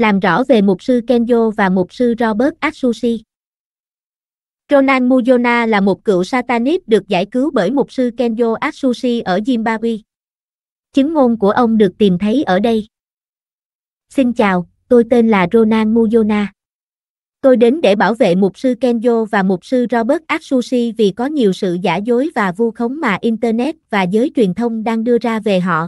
làm rõ về mục sư Kenyo và mục sư Robert Atsushi. Ronan Mujona là một cựu satanist được giải cứu bởi mục sư Kenyo Atsushi ở Zimbabwe. Chứng ngôn của ông được tìm thấy ở đây. Xin chào, tôi tên là Ronan Mujona. Tôi đến để bảo vệ mục sư Kenyo và mục sư Robert Atsushi vì có nhiều sự giả dối và vu khống mà Internet và giới truyền thông đang đưa ra về họ.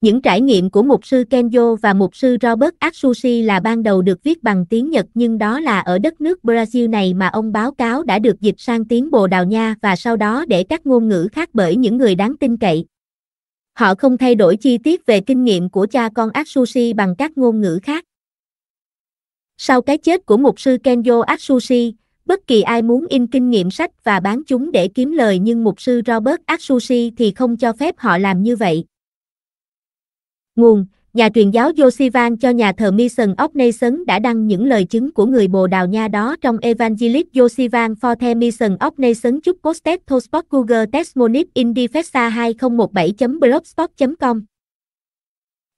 Những trải nghiệm của mục sư Kenyo và mục sư Robert Atsushi là ban đầu được viết bằng tiếng Nhật nhưng đó là ở đất nước Brazil này mà ông báo cáo đã được dịch sang tiếng Bồ Đào Nha và sau đó để các ngôn ngữ khác bởi những người đáng tin cậy. Họ không thay đổi chi tiết về kinh nghiệm của cha con Atsushi bằng các ngôn ngữ khác. Sau cái chết của mục sư Kenyo Atsushi, bất kỳ ai muốn in kinh nghiệm sách và bán chúng để kiếm lời nhưng mục sư Robert Atsushi thì không cho phép họ làm như vậy. Nguồn, nhà truyền giáo Josivan cho nhà thờ Mission of Nations đã đăng những lời chứng của người Bồ Đào Nha đó trong Evangelist Josivan for the Mission of Nations chúc Postet Thospot Google Testimonies in Defesa 2017.blogspot.com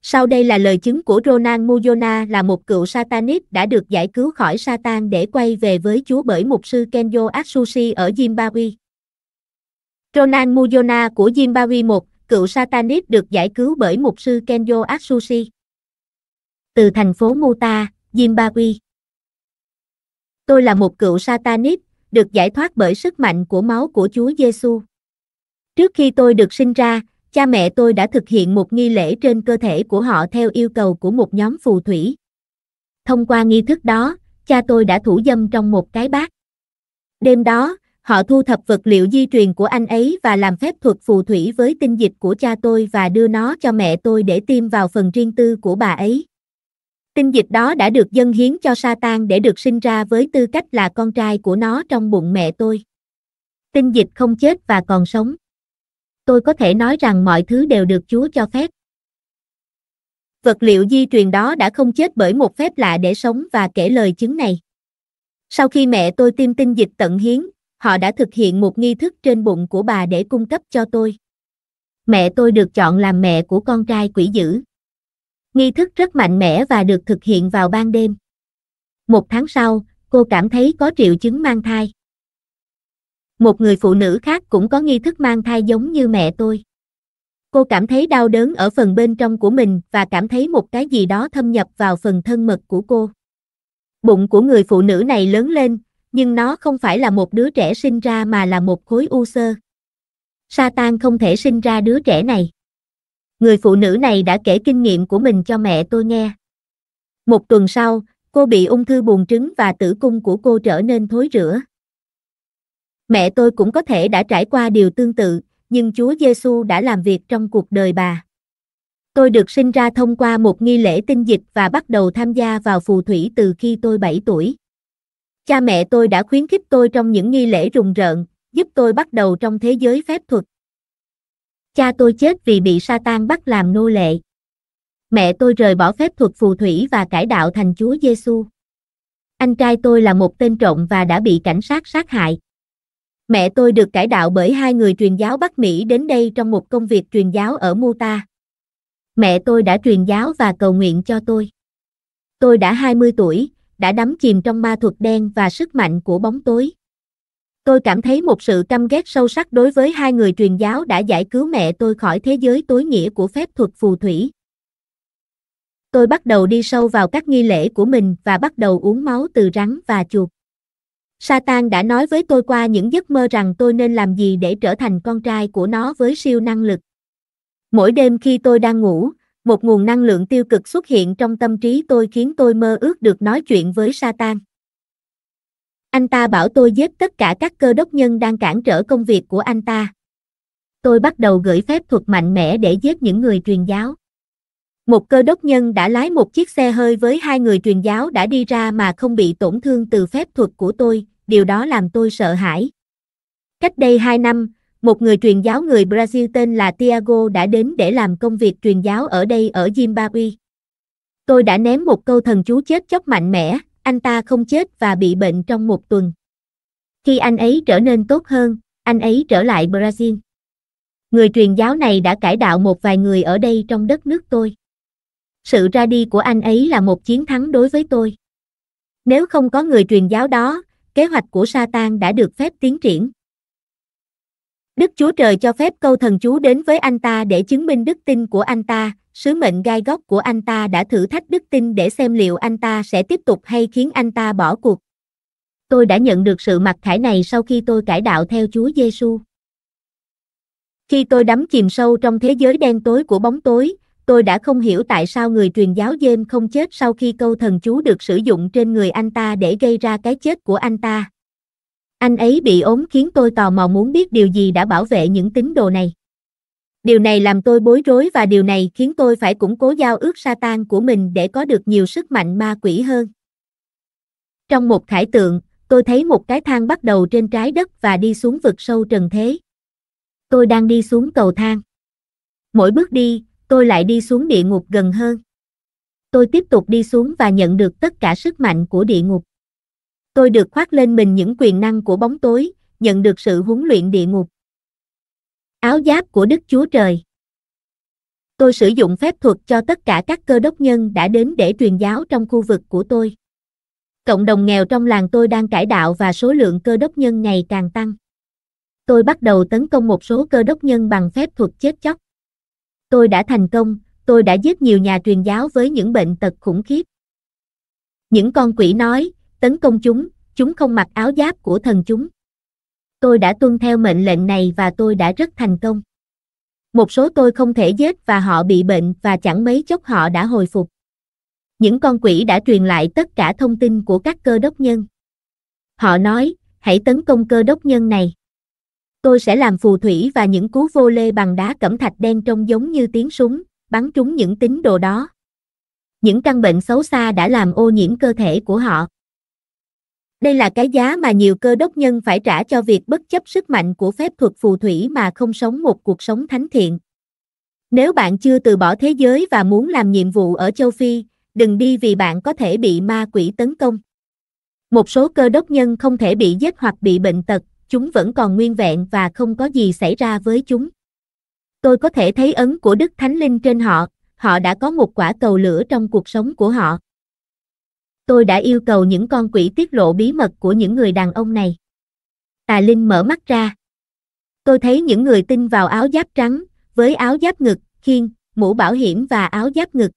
Sau đây là lời chứng của Ronan Mujona là một cựu satanist đã được giải cứu khỏi Satan để quay về với Chúa bởi mục sư Kenyo Atsushi ở Zimbabwe. Ronan Mujona của Zimbabwe 1 cựu Satanist được giải cứu bởi mục sư Kenjo Atsushi. Từ thành phố Muta, Zimbabwe. Tôi là một cựu Satanist, được giải thoát bởi sức mạnh của máu của Chúa Giêsu. Trước khi tôi được sinh ra, cha mẹ tôi đã thực hiện một nghi lễ trên cơ thể của họ theo yêu cầu của một nhóm phù thủy. Thông qua nghi thức đó, cha tôi đã thủ dâm trong một cái bát. Đêm đó, Họ thu thập vật liệu di truyền của anh ấy và làm phép thuật phù thủy với tinh dịch của cha tôi và đưa nó cho mẹ tôi để tiêm vào phần riêng tư của bà ấy. Tinh dịch đó đã được dâng hiến cho Satan để được sinh ra với tư cách là con trai của nó trong bụng mẹ tôi. Tinh dịch không chết và còn sống. Tôi có thể nói rằng mọi thứ đều được Chúa cho phép. Vật liệu di truyền đó đã không chết bởi một phép lạ để sống và kể lời chứng này. Sau khi mẹ tôi tiêm tinh dịch tận hiến, họ đã thực hiện một nghi thức trên bụng của bà để cung cấp cho tôi. Mẹ tôi được chọn làm mẹ của con trai quỷ dữ. Nghi thức rất mạnh mẽ và được thực hiện vào ban đêm. Một tháng sau, cô cảm thấy có triệu chứng mang thai. Một người phụ nữ khác cũng có nghi thức mang thai giống như mẹ tôi. Cô cảm thấy đau đớn ở phần bên trong của mình và cảm thấy một cái gì đó thâm nhập vào phần thân mật của cô. Bụng của người phụ nữ này lớn lên nhưng nó không phải là một đứa trẻ sinh ra mà là một khối u sơ. Satan không thể sinh ra đứa trẻ này. Người phụ nữ này đã kể kinh nghiệm của mình cho mẹ tôi nghe. Một tuần sau, cô bị ung thư buồng trứng và tử cung của cô trở nên thối rữa. Mẹ tôi cũng có thể đã trải qua điều tương tự, nhưng Chúa Giêsu đã làm việc trong cuộc đời bà. Tôi được sinh ra thông qua một nghi lễ tinh dịch và bắt đầu tham gia vào phù thủy từ khi tôi 7 tuổi. Cha mẹ tôi đã khuyến khích tôi trong những nghi lễ rùng rợn, giúp tôi bắt đầu trong thế giới phép thuật. Cha tôi chết vì bị Satan bắt làm nô lệ. Mẹ tôi rời bỏ phép thuật phù thủy và cải đạo thành Chúa Giêsu. Anh trai tôi là một tên trộm và đã bị cảnh sát sát hại. Mẹ tôi được cải đạo bởi hai người truyền giáo Bắc Mỹ đến đây trong một công việc truyền giáo ở Muta. Mẹ tôi đã truyền giáo và cầu nguyện cho tôi. Tôi đã 20 tuổi, đã đắm chìm trong ma thuật đen và sức mạnh của bóng tối. Tôi cảm thấy một sự căm ghét sâu sắc đối với hai người truyền giáo đã giải cứu mẹ tôi khỏi thế giới tối nghĩa của phép thuật phù thủy. Tôi bắt đầu đi sâu vào các nghi lễ của mình và bắt đầu uống máu từ rắn và chuột. Satan đã nói với tôi qua những giấc mơ rằng tôi nên làm gì để trở thành con trai của nó với siêu năng lực. Mỗi đêm khi tôi đang ngủ, một nguồn năng lượng tiêu cực xuất hiện trong tâm trí tôi khiến tôi mơ ước được nói chuyện với Satan. Anh ta bảo tôi giết tất cả các cơ đốc nhân đang cản trở công việc của anh ta. Tôi bắt đầu gửi phép thuật mạnh mẽ để giết những người truyền giáo. Một cơ đốc nhân đã lái một chiếc xe hơi với hai người truyền giáo đã đi ra mà không bị tổn thương từ phép thuật của tôi, điều đó làm tôi sợ hãi. Cách đây hai năm, một người truyền giáo người Brazil tên là Tiago đã đến để làm công việc truyền giáo ở đây ở Zimbabwe. Tôi đã ném một câu thần chú chết chóc mạnh mẽ, anh ta không chết và bị bệnh trong một tuần. Khi anh ấy trở nên tốt hơn, anh ấy trở lại Brazil. Người truyền giáo này đã cải đạo một vài người ở đây trong đất nước tôi. Sự ra đi của anh ấy là một chiến thắng đối với tôi. Nếu không có người truyền giáo đó, kế hoạch của Satan đã được phép tiến triển. Đức Chúa Trời cho phép câu thần chú đến với anh ta để chứng minh đức tin của anh ta, sứ mệnh gai góc của anh ta đã thử thách đức tin để xem liệu anh ta sẽ tiếp tục hay khiến anh ta bỏ cuộc. Tôi đã nhận được sự mặc khải này sau khi tôi cải đạo theo Chúa Giêsu. Khi tôi đắm chìm sâu trong thế giới đen tối của bóng tối, tôi đã không hiểu tại sao người truyền giáo James không chết sau khi câu thần chú được sử dụng trên người anh ta để gây ra cái chết của anh ta. Anh ấy bị ốm khiến tôi tò mò muốn biết điều gì đã bảo vệ những tín đồ này. Điều này làm tôi bối rối và điều này khiến tôi phải củng cố giao ước Satan của mình để có được nhiều sức mạnh ma quỷ hơn. Trong một khải tượng, tôi thấy một cái thang bắt đầu trên trái đất và đi xuống vực sâu trần thế. Tôi đang đi xuống cầu thang. Mỗi bước đi, tôi lại đi xuống địa ngục gần hơn. Tôi tiếp tục đi xuống và nhận được tất cả sức mạnh của địa ngục tôi được khoác lên mình những quyền năng của bóng tối, nhận được sự huấn luyện địa ngục. Áo giáp của Đức Chúa Trời Tôi sử dụng phép thuật cho tất cả các cơ đốc nhân đã đến để truyền giáo trong khu vực của tôi. Cộng đồng nghèo trong làng tôi đang cải đạo và số lượng cơ đốc nhân ngày càng tăng. Tôi bắt đầu tấn công một số cơ đốc nhân bằng phép thuật chết chóc. Tôi đã thành công, tôi đã giết nhiều nhà truyền giáo với những bệnh tật khủng khiếp. Những con quỷ nói, tấn công chúng, chúng không mặc áo giáp của thần chúng. Tôi đã tuân theo mệnh lệnh này và tôi đã rất thành công. Một số tôi không thể giết và họ bị bệnh và chẳng mấy chốc họ đã hồi phục. Những con quỷ đã truyền lại tất cả thông tin của các cơ đốc nhân. Họ nói, hãy tấn công cơ đốc nhân này. Tôi sẽ làm phù thủy và những cú vô lê bằng đá cẩm thạch đen trông giống như tiếng súng, bắn trúng những tín đồ đó. Những căn bệnh xấu xa đã làm ô nhiễm cơ thể của họ. Đây là cái giá mà nhiều cơ đốc nhân phải trả cho việc bất chấp sức mạnh của phép thuật phù thủy mà không sống một cuộc sống thánh thiện. Nếu bạn chưa từ bỏ thế giới và muốn làm nhiệm vụ ở châu Phi, đừng đi vì bạn có thể bị ma quỷ tấn công. Một số cơ đốc nhân không thể bị giết hoặc bị bệnh tật, chúng vẫn còn nguyên vẹn và không có gì xảy ra với chúng. Tôi có thể thấy ấn của Đức Thánh Linh trên họ, họ đã có một quả cầu lửa trong cuộc sống của họ tôi đã yêu cầu những con quỷ tiết lộ bí mật của những người đàn ông này. Tà Linh mở mắt ra. Tôi thấy những người tin vào áo giáp trắng, với áo giáp ngực, khiên, mũ bảo hiểm và áo giáp ngực.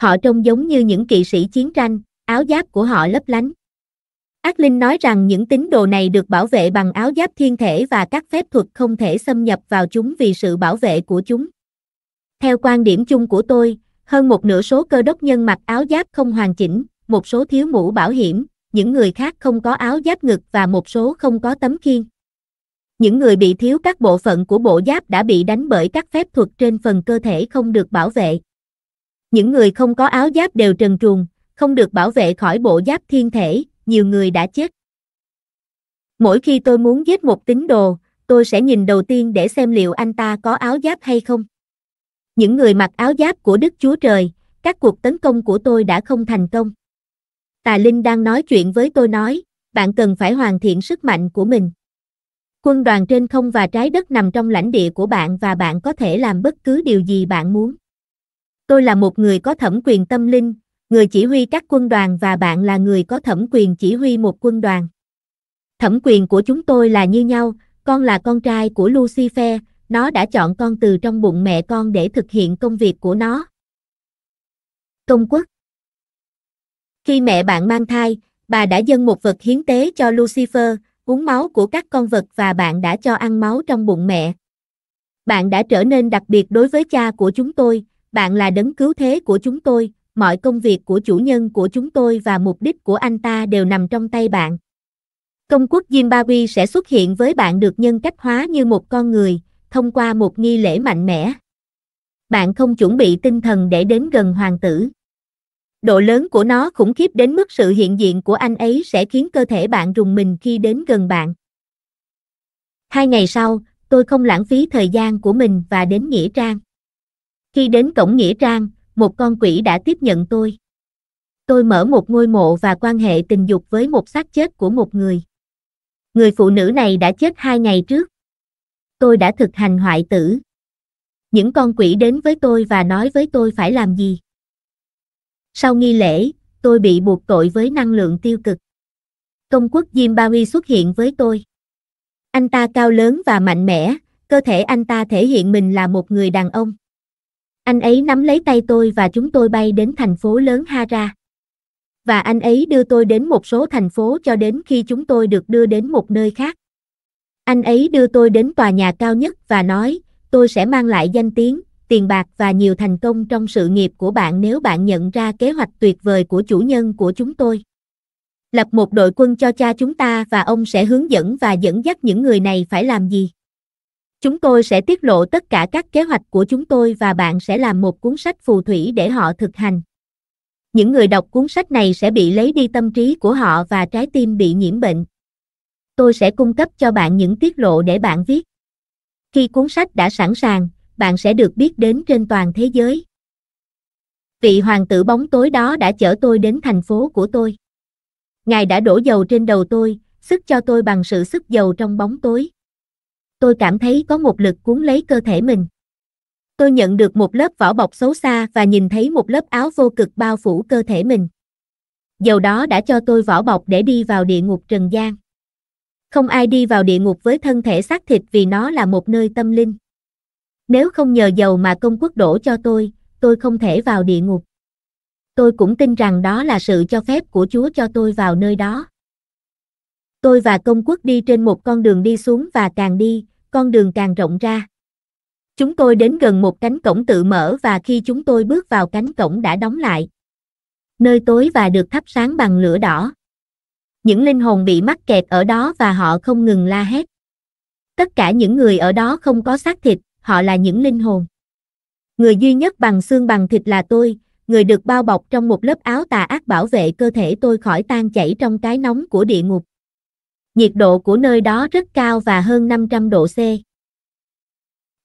Họ trông giống như những kỵ sĩ chiến tranh, áo giáp của họ lấp lánh. Ác Linh nói rằng những tín đồ này được bảo vệ bằng áo giáp thiên thể và các phép thuật không thể xâm nhập vào chúng vì sự bảo vệ của chúng. Theo quan điểm chung của tôi, hơn một nửa số cơ đốc nhân mặc áo giáp không hoàn chỉnh, một số thiếu mũ bảo hiểm, những người khác không có áo giáp ngực và một số không có tấm khiên. Những người bị thiếu các bộ phận của bộ giáp đã bị đánh bởi các phép thuật trên phần cơ thể không được bảo vệ. Những người không có áo giáp đều trần truồng, không được bảo vệ khỏi bộ giáp thiên thể, nhiều người đã chết. Mỗi khi tôi muốn giết một tín đồ, tôi sẽ nhìn đầu tiên để xem liệu anh ta có áo giáp hay không. Những người mặc áo giáp của Đức Chúa Trời, các cuộc tấn công của tôi đã không thành công. Tà Linh đang nói chuyện với tôi nói, bạn cần phải hoàn thiện sức mạnh của mình. Quân đoàn trên không và trái đất nằm trong lãnh địa của bạn và bạn có thể làm bất cứ điều gì bạn muốn. Tôi là một người có thẩm quyền tâm linh, người chỉ huy các quân đoàn và bạn là người có thẩm quyền chỉ huy một quân đoàn. Thẩm quyền của chúng tôi là như nhau, con là con trai của Lucifer, nó đã chọn con từ trong bụng mẹ con để thực hiện công việc của nó. Công quốc khi mẹ bạn mang thai, bà đã dâng một vật hiến tế cho Lucifer, uống máu của các con vật và bạn đã cho ăn máu trong bụng mẹ. Bạn đã trở nên đặc biệt đối với cha của chúng tôi, bạn là đấng cứu thế của chúng tôi, mọi công việc của chủ nhân của chúng tôi và mục đích của anh ta đều nằm trong tay bạn. Công quốc Zimbabwe sẽ xuất hiện với bạn được nhân cách hóa như một con người, thông qua một nghi lễ mạnh mẽ. Bạn không chuẩn bị tinh thần để đến gần hoàng tử độ lớn của nó khủng khiếp đến mức sự hiện diện của anh ấy sẽ khiến cơ thể bạn rùng mình khi đến gần bạn. Hai ngày sau, tôi không lãng phí thời gian của mình và đến Nghĩa Trang. Khi đến cổng Nghĩa Trang, một con quỷ đã tiếp nhận tôi. Tôi mở một ngôi mộ và quan hệ tình dục với một xác chết của một người. Người phụ nữ này đã chết hai ngày trước. Tôi đã thực hành hoại tử. Những con quỷ đến với tôi và nói với tôi phải làm gì. Sau nghi lễ, tôi bị buộc tội với năng lượng tiêu cực. Công quốc Zimbabwe xuất hiện với tôi. Anh ta cao lớn và mạnh mẽ, cơ thể anh ta thể hiện mình là một người đàn ông. Anh ấy nắm lấy tay tôi và chúng tôi bay đến thành phố lớn Hara. Và anh ấy đưa tôi đến một số thành phố cho đến khi chúng tôi được đưa đến một nơi khác. Anh ấy đưa tôi đến tòa nhà cao nhất và nói, tôi sẽ mang lại danh tiếng, tiền bạc và nhiều thành công trong sự nghiệp của bạn nếu bạn nhận ra kế hoạch tuyệt vời của chủ nhân của chúng tôi. Lập một đội quân cho cha chúng ta và ông sẽ hướng dẫn và dẫn dắt những người này phải làm gì. Chúng tôi sẽ tiết lộ tất cả các kế hoạch của chúng tôi và bạn sẽ làm một cuốn sách phù thủy để họ thực hành. Những người đọc cuốn sách này sẽ bị lấy đi tâm trí của họ và trái tim bị nhiễm bệnh. Tôi sẽ cung cấp cho bạn những tiết lộ để bạn viết. Khi cuốn sách đã sẵn sàng, bạn sẽ được biết đến trên toàn thế giới. Vị hoàng tử bóng tối đó đã chở tôi đến thành phố của tôi. Ngài đã đổ dầu trên đầu tôi, sức cho tôi bằng sự sức dầu trong bóng tối. Tôi cảm thấy có một lực cuốn lấy cơ thể mình. Tôi nhận được một lớp vỏ bọc xấu xa và nhìn thấy một lớp áo vô cực bao phủ cơ thể mình. Dầu đó đã cho tôi vỏ bọc để đi vào địa ngục trần gian. Không ai đi vào địa ngục với thân thể xác thịt vì nó là một nơi tâm linh. Nếu không nhờ dầu mà công quốc đổ cho tôi, tôi không thể vào địa ngục. Tôi cũng tin rằng đó là sự cho phép của Chúa cho tôi vào nơi đó. Tôi và công quốc đi trên một con đường đi xuống và càng đi, con đường càng rộng ra. Chúng tôi đến gần một cánh cổng tự mở và khi chúng tôi bước vào cánh cổng đã đóng lại. Nơi tối và được thắp sáng bằng lửa đỏ. Những linh hồn bị mắc kẹt ở đó và họ không ngừng la hét. Tất cả những người ở đó không có xác thịt, họ là những linh hồn. Người duy nhất bằng xương bằng thịt là tôi, người được bao bọc trong một lớp áo tà ác bảo vệ cơ thể tôi khỏi tan chảy trong cái nóng của địa ngục. Nhiệt độ của nơi đó rất cao và hơn 500 độ C.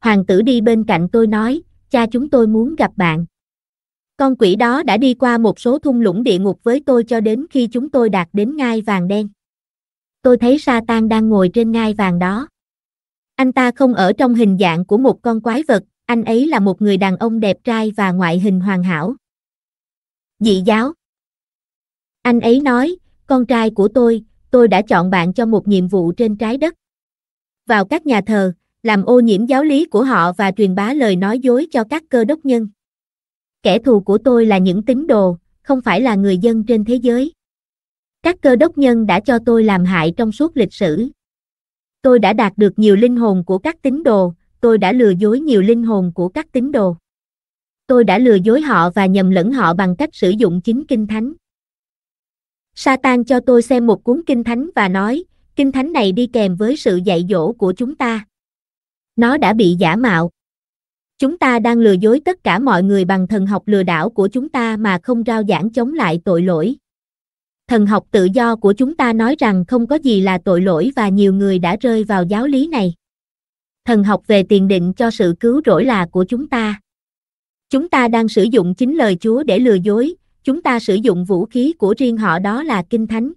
Hoàng tử đi bên cạnh tôi nói, cha chúng tôi muốn gặp bạn. Con quỷ đó đã đi qua một số thung lũng địa ngục với tôi cho đến khi chúng tôi đạt đến ngai vàng đen. Tôi thấy sa Satan đang ngồi trên ngai vàng đó. Anh ta không ở trong hình dạng của một con quái vật, anh ấy là một người đàn ông đẹp trai và ngoại hình hoàn hảo. Dị giáo. Anh ấy nói, con trai của tôi, tôi đã chọn bạn cho một nhiệm vụ trên trái đất. Vào các nhà thờ, làm ô nhiễm giáo lý của họ và truyền bá lời nói dối cho các cơ đốc nhân. Kẻ thù của tôi là những tín đồ, không phải là người dân trên thế giới. Các cơ đốc nhân đã cho tôi làm hại trong suốt lịch sử, Tôi đã đạt được nhiều linh hồn của các tín đồ, tôi đã lừa dối nhiều linh hồn của các tín đồ. Tôi đã lừa dối họ và nhầm lẫn họ bằng cách sử dụng chính kinh thánh. Satan cho tôi xem một cuốn kinh thánh và nói, kinh thánh này đi kèm với sự dạy dỗ của chúng ta. Nó đã bị giả mạo. Chúng ta đang lừa dối tất cả mọi người bằng thần học lừa đảo của chúng ta mà không rao giảng chống lại tội lỗi thần học tự do của chúng ta nói rằng không có gì là tội lỗi và nhiều người đã rơi vào giáo lý này. Thần học về tiền định cho sự cứu rỗi là của chúng ta. Chúng ta đang sử dụng chính lời Chúa để lừa dối, chúng ta sử dụng vũ khí của riêng họ đó là kinh thánh.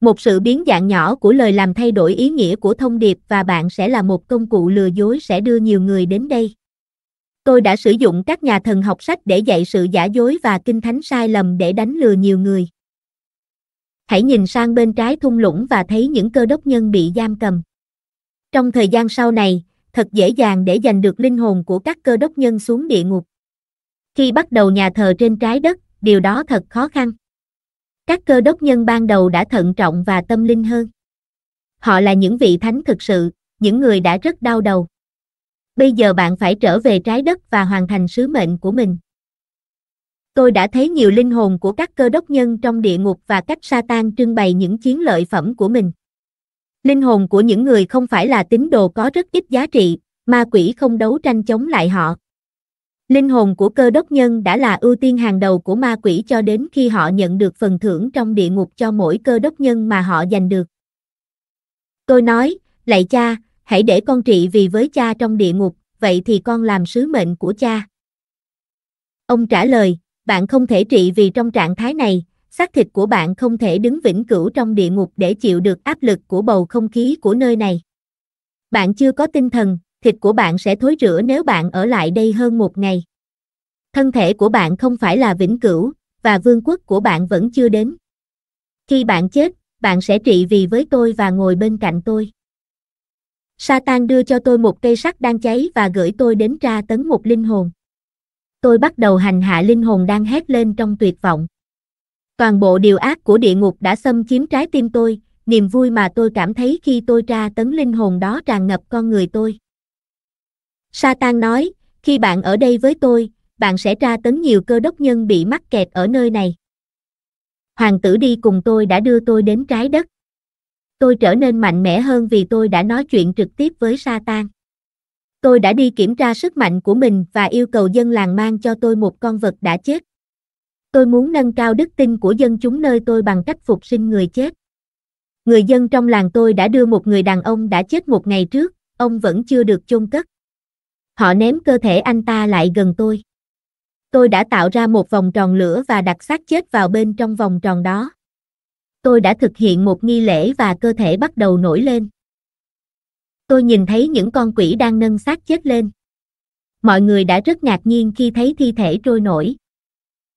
Một sự biến dạng nhỏ của lời làm thay đổi ý nghĩa của thông điệp và bạn sẽ là một công cụ lừa dối sẽ đưa nhiều người đến đây. Tôi đã sử dụng các nhà thần học sách để dạy sự giả dối và kinh thánh sai lầm để đánh lừa nhiều người hãy nhìn sang bên trái thung lũng và thấy những cơ đốc nhân bị giam cầm. Trong thời gian sau này, thật dễ dàng để giành được linh hồn của các cơ đốc nhân xuống địa ngục. Khi bắt đầu nhà thờ trên trái đất, điều đó thật khó khăn. Các cơ đốc nhân ban đầu đã thận trọng và tâm linh hơn. Họ là những vị thánh thực sự, những người đã rất đau đầu. Bây giờ bạn phải trở về trái đất và hoàn thành sứ mệnh của mình. Tôi đã thấy nhiều linh hồn của các cơ đốc nhân trong địa ngục và cách Satan trưng bày những chiến lợi phẩm của mình. Linh hồn của những người không phải là tín đồ có rất ít giá trị, ma quỷ không đấu tranh chống lại họ. Linh hồn của cơ đốc nhân đã là ưu tiên hàng đầu của ma quỷ cho đến khi họ nhận được phần thưởng trong địa ngục cho mỗi cơ đốc nhân mà họ giành được. Tôi nói, lạy cha, hãy để con trị vì với cha trong địa ngục, vậy thì con làm sứ mệnh của cha. Ông trả lời, bạn không thể trị vì trong trạng thái này, xác thịt của bạn không thể đứng vĩnh cửu trong địa ngục để chịu được áp lực của bầu không khí của nơi này. Bạn chưa có tinh thần, thịt của bạn sẽ thối rữa nếu bạn ở lại đây hơn một ngày. Thân thể của bạn không phải là vĩnh cửu, và vương quốc của bạn vẫn chưa đến. Khi bạn chết, bạn sẽ trị vì với tôi và ngồi bên cạnh tôi. Satan đưa cho tôi một cây sắt đang cháy và gửi tôi đến tra tấn một linh hồn tôi bắt đầu hành hạ linh hồn đang hét lên trong tuyệt vọng. Toàn bộ điều ác của địa ngục đã xâm chiếm trái tim tôi, niềm vui mà tôi cảm thấy khi tôi tra tấn linh hồn đó tràn ngập con người tôi. Satan nói, khi bạn ở đây với tôi, bạn sẽ tra tấn nhiều cơ đốc nhân bị mắc kẹt ở nơi này. Hoàng tử đi cùng tôi đã đưa tôi đến trái đất. Tôi trở nên mạnh mẽ hơn vì tôi đã nói chuyện trực tiếp với Satan. Tôi đã đi kiểm tra sức mạnh của mình và yêu cầu dân làng mang cho tôi một con vật đã chết. Tôi muốn nâng cao đức tin của dân chúng nơi tôi bằng cách phục sinh người chết. Người dân trong làng tôi đã đưa một người đàn ông đã chết một ngày trước, ông vẫn chưa được chôn cất. Họ ném cơ thể anh ta lại gần tôi. Tôi đã tạo ra một vòng tròn lửa và đặt xác chết vào bên trong vòng tròn đó. Tôi đã thực hiện một nghi lễ và cơ thể bắt đầu nổi lên tôi nhìn thấy những con quỷ đang nâng xác chết lên. Mọi người đã rất ngạc nhiên khi thấy thi thể trôi nổi.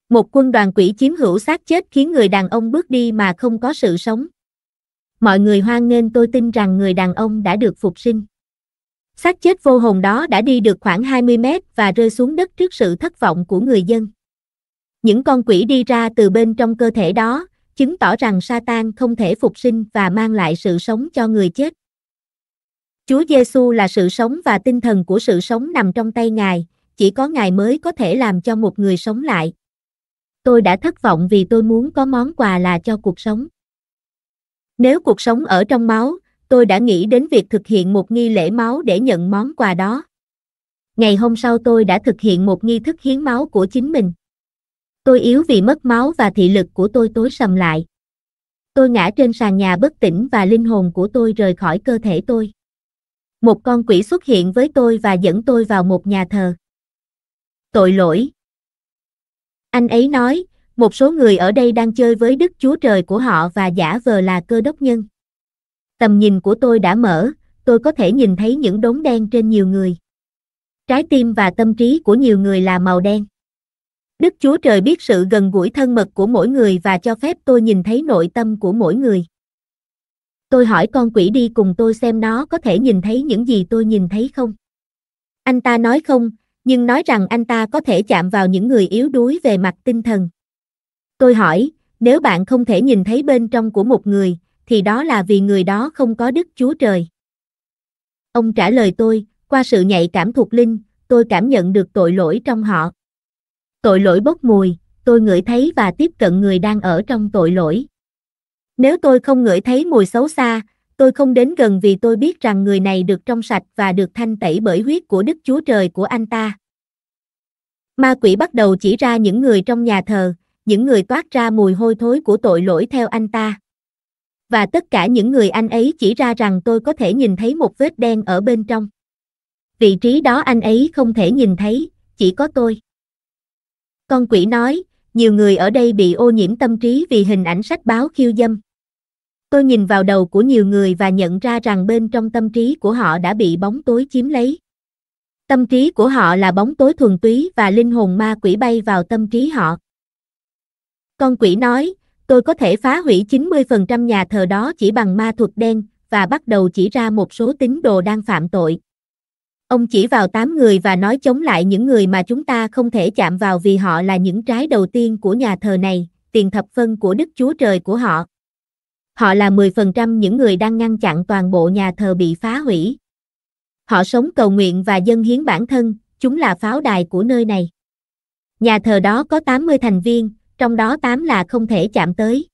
Một quân đoàn quỷ chiếm hữu xác chết khiến người đàn ông bước đi mà không có sự sống. Mọi người hoan nghênh tôi tin rằng người đàn ông đã được phục sinh. Xác chết vô hồn đó đã đi được khoảng 20 mét và rơi xuống đất trước sự thất vọng của người dân. Những con quỷ đi ra từ bên trong cơ thể đó, chứng tỏ rằng Satan không thể phục sinh và mang lại sự sống cho người chết. Chúa Giêsu là sự sống và tinh thần của sự sống nằm trong tay Ngài, chỉ có Ngài mới có thể làm cho một người sống lại. Tôi đã thất vọng vì tôi muốn có món quà là cho cuộc sống. Nếu cuộc sống ở trong máu, tôi đã nghĩ đến việc thực hiện một nghi lễ máu để nhận món quà đó. Ngày hôm sau tôi đã thực hiện một nghi thức hiến máu của chính mình. Tôi yếu vì mất máu và thị lực của tôi tối sầm lại. Tôi ngã trên sàn nhà bất tỉnh và linh hồn của tôi rời khỏi cơ thể tôi một con quỷ xuất hiện với tôi và dẫn tôi vào một nhà thờ. Tội lỗi. Anh ấy nói, một số người ở đây đang chơi với Đức Chúa Trời của họ và giả vờ là cơ đốc nhân. Tầm nhìn của tôi đã mở, tôi có thể nhìn thấy những đốm đen trên nhiều người. Trái tim và tâm trí của nhiều người là màu đen. Đức Chúa Trời biết sự gần gũi thân mật của mỗi người và cho phép tôi nhìn thấy nội tâm của mỗi người. Tôi hỏi con quỷ đi cùng tôi xem nó có thể nhìn thấy những gì tôi nhìn thấy không. Anh ta nói không, nhưng nói rằng anh ta có thể chạm vào những người yếu đuối về mặt tinh thần. Tôi hỏi, nếu bạn không thể nhìn thấy bên trong của một người, thì đó là vì người đó không có Đức Chúa Trời. Ông trả lời tôi, qua sự nhạy cảm thuộc linh, tôi cảm nhận được tội lỗi trong họ. Tội lỗi bốc mùi, tôi ngửi thấy và tiếp cận người đang ở trong tội lỗi. Nếu tôi không ngửi thấy mùi xấu xa, tôi không đến gần vì tôi biết rằng người này được trong sạch và được thanh tẩy bởi huyết của Đức Chúa Trời của anh ta. Ma quỷ bắt đầu chỉ ra những người trong nhà thờ, những người toát ra mùi hôi thối của tội lỗi theo anh ta. Và tất cả những người anh ấy chỉ ra rằng tôi có thể nhìn thấy một vết đen ở bên trong. Vị trí đó anh ấy không thể nhìn thấy, chỉ có tôi. Con quỷ nói, nhiều người ở đây bị ô nhiễm tâm trí vì hình ảnh sách báo khiêu dâm. Tôi nhìn vào đầu của nhiều người và nhận ra rằng bên trong tâm trí của họ đã bị bóng tối chiếm lấy. Tâm trí của họ là bóng tối thuần túy và linh hồn ma quỷ bay vào tâm trí họ. Con quỷ nói, tôi có thể phá hủy 90% nhà thờ đó chỉ bằng ma thuật đen, và bắt đầu chỉ ra một số tín đồ đang phạm tội. Ông chỉ vào 8 người và nói chống lại những người mà chúng ta không thể chạm vào vì họ là những trái đầu tiên của nhà thờ này, tiền thập phân của Đức Chúa Trời của họ. Họ là 10% những người đang ngăn chặn toàn bộ nhà thờ bị phá hủy. Họ sống cầu nguyện và dâng hiến bản thân, chúng là pháo đài của nơi này. Nhà thờ đó có 80 thành viên, trong đó 8 là không thể chạm tới.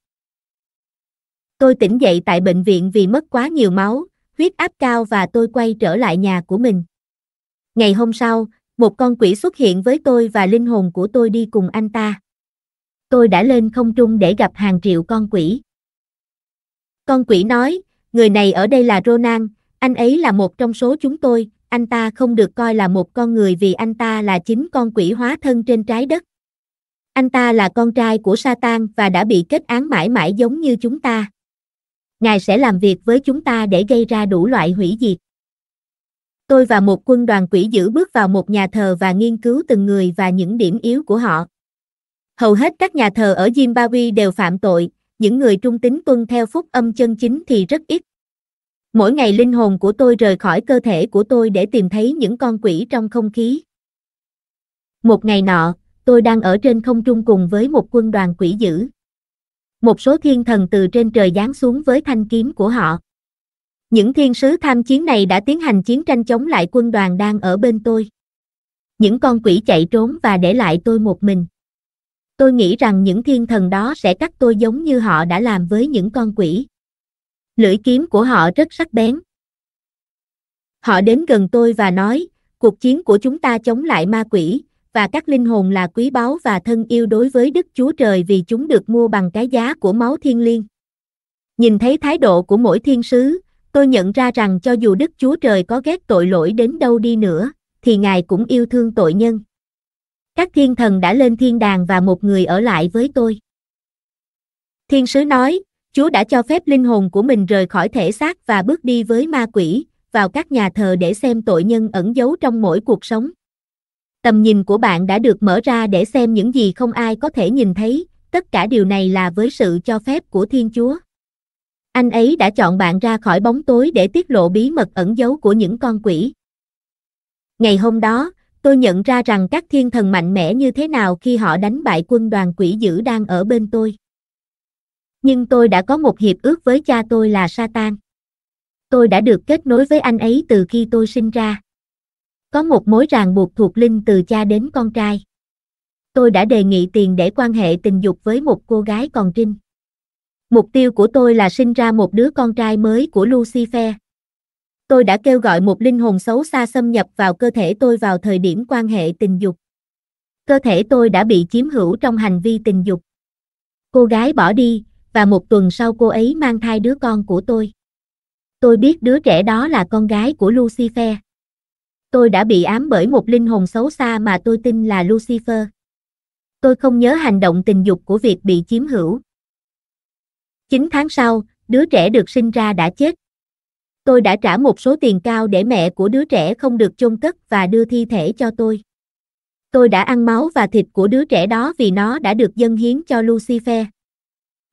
Tôi tỉnh dậy tại bệnh viện vì mất quá nhiều máu, huyết áp cao và tôi quay trở lại nhà của mình. Ngày hôm sau, một con quỷ xuất hiện với tôi và linh hồn của tôi đi cùng anh ta. Tôi đã lên không trung để gặp hàng triệu con quỷ. Con quỷ nói, người này ở đây là Ronan, anh ấy là một trong số chúng tôi, anh ta không được coi là một con người vì anh ta là chính con quỷ hóa thân trên trái đất. Anh ta là con trai của Satan và đã bị kết án mãi mãi giống như chúng ta. Ngài sẽ làm việc với chúng ta để gây ra đủ loại hủy diệt. Tôi và một quân đoàn quỷ giữ bước vào một nhà thờ và nghiên cứu từng người và những điểm yếu của họ. Hầu hết các nhà thờ ở Zimbabwe đều phạm tội, những người trung tín tuân theo phúc âm chân chính thì rất ít. Mỗi ngày linh hồn của tôi rời khỏi cơ thể của tôi để tìm thấy những con quỷ trong không khí. Một ngày nọ, tôi đang ở trên không trung cùng với một quân đoàn quỷ dữ. Một số thiên thần từ trên trời giáng xuống với thanh kiếm của họ. Những thiên sứ tham chiến này đã tiến hành chiến tranh chống lại quân đoàn đang ở bên tôi. Những con quỷ chạy trốn và để lại tôi một mình. Tôi nghĩ rằng những thiên thần đó sẽ cắt tôi giống như họ đã làm với những con quỷ. Lưỡi kiếm của họ rất sắc bén. Họ đến gần tôi và nói, cuộc chiến của chúng ta chống lại ma quỷ, và các linh hồn là quý báu và thân yêu đối với Đức Chúa Trời vì chúng được mua bằng cái giá của máu thiên liêng. Nhìn thấy thái độ của mỗi thiên sứ, tôi nhận ra rằng cho dù Đức Chúa Trời có ghét tội lỗi đến đâu đi nữa, thì Ngài cũng yêu thương tội nhân. Các thiên thần đã lên thiên đàng và một người ở lại với tôi. Thiên sứ nói, Chúa đã cho phép linh hồn của mình rời khỏi thể xác và bước đi với ma quỷ, vào các nhà thờ để xem tội nhân ẩn giấu trong mỗi cuộc sống. Tầm nhìn của bạn đã được mở ra để xem những gì không ai có thể nhìn thấy, tất cả điều này là với sự cho phép của Thiên Chúa. Anh ấy đã chọn bạn ra khỏi bóng tối để tiết lộ bí mật ẩn giấu của những con quỷ. Ngày hôm đó, Tôi nhận ra rằng các thiên thần mạnh mẽ như thế nào khi họ đánh bại quân đoàn quỷ dữ đang ở bên tôi. Nhưng tôi đã có một hiệp ước với cha tôi là Satan. Tôi đã được kết nối với anh ấy từ khi tôi sinh ra. Có một mối ràng buộc thuộc linh từ cha đến con trai. Tôi đã đề nghị tiền để quan hệ tình dục với một cô gái còn trinh. Mục tiêu của tôi là sinh ra một đứa con trai mới của Lucifer tôi đã kêu gọi một linh hồn xấu xa xâm nhập vào cơ thể tôi vào thời điểm quan hệ tình dục. Cơ thể tôi đã bị chiếm hữu trong hành vi tình dục. Cô gái bỏ đi, và một tuần sau cô ấy mang thai đứa con của tôi. Tôi biết đứa trẻ đó là con gái của Lucifer. Tôi đã bị ám bởi một linh hồn xấu xa mà tôi tin là Lucifer. Tôi không nhớ hành động tình dục của việc bị chiếm hữu. 9 tháng sau, đứa trẻ được sinh ra đã chết. Tôi đã trả một số tiền cao để mẹ của đứa trẻ không được chôn cất và đưa thi thể cho tôi. Tôi đã ăn máu và thịt của đứa trẻ đó vì nó đã được dâng hiến cho Lucifer.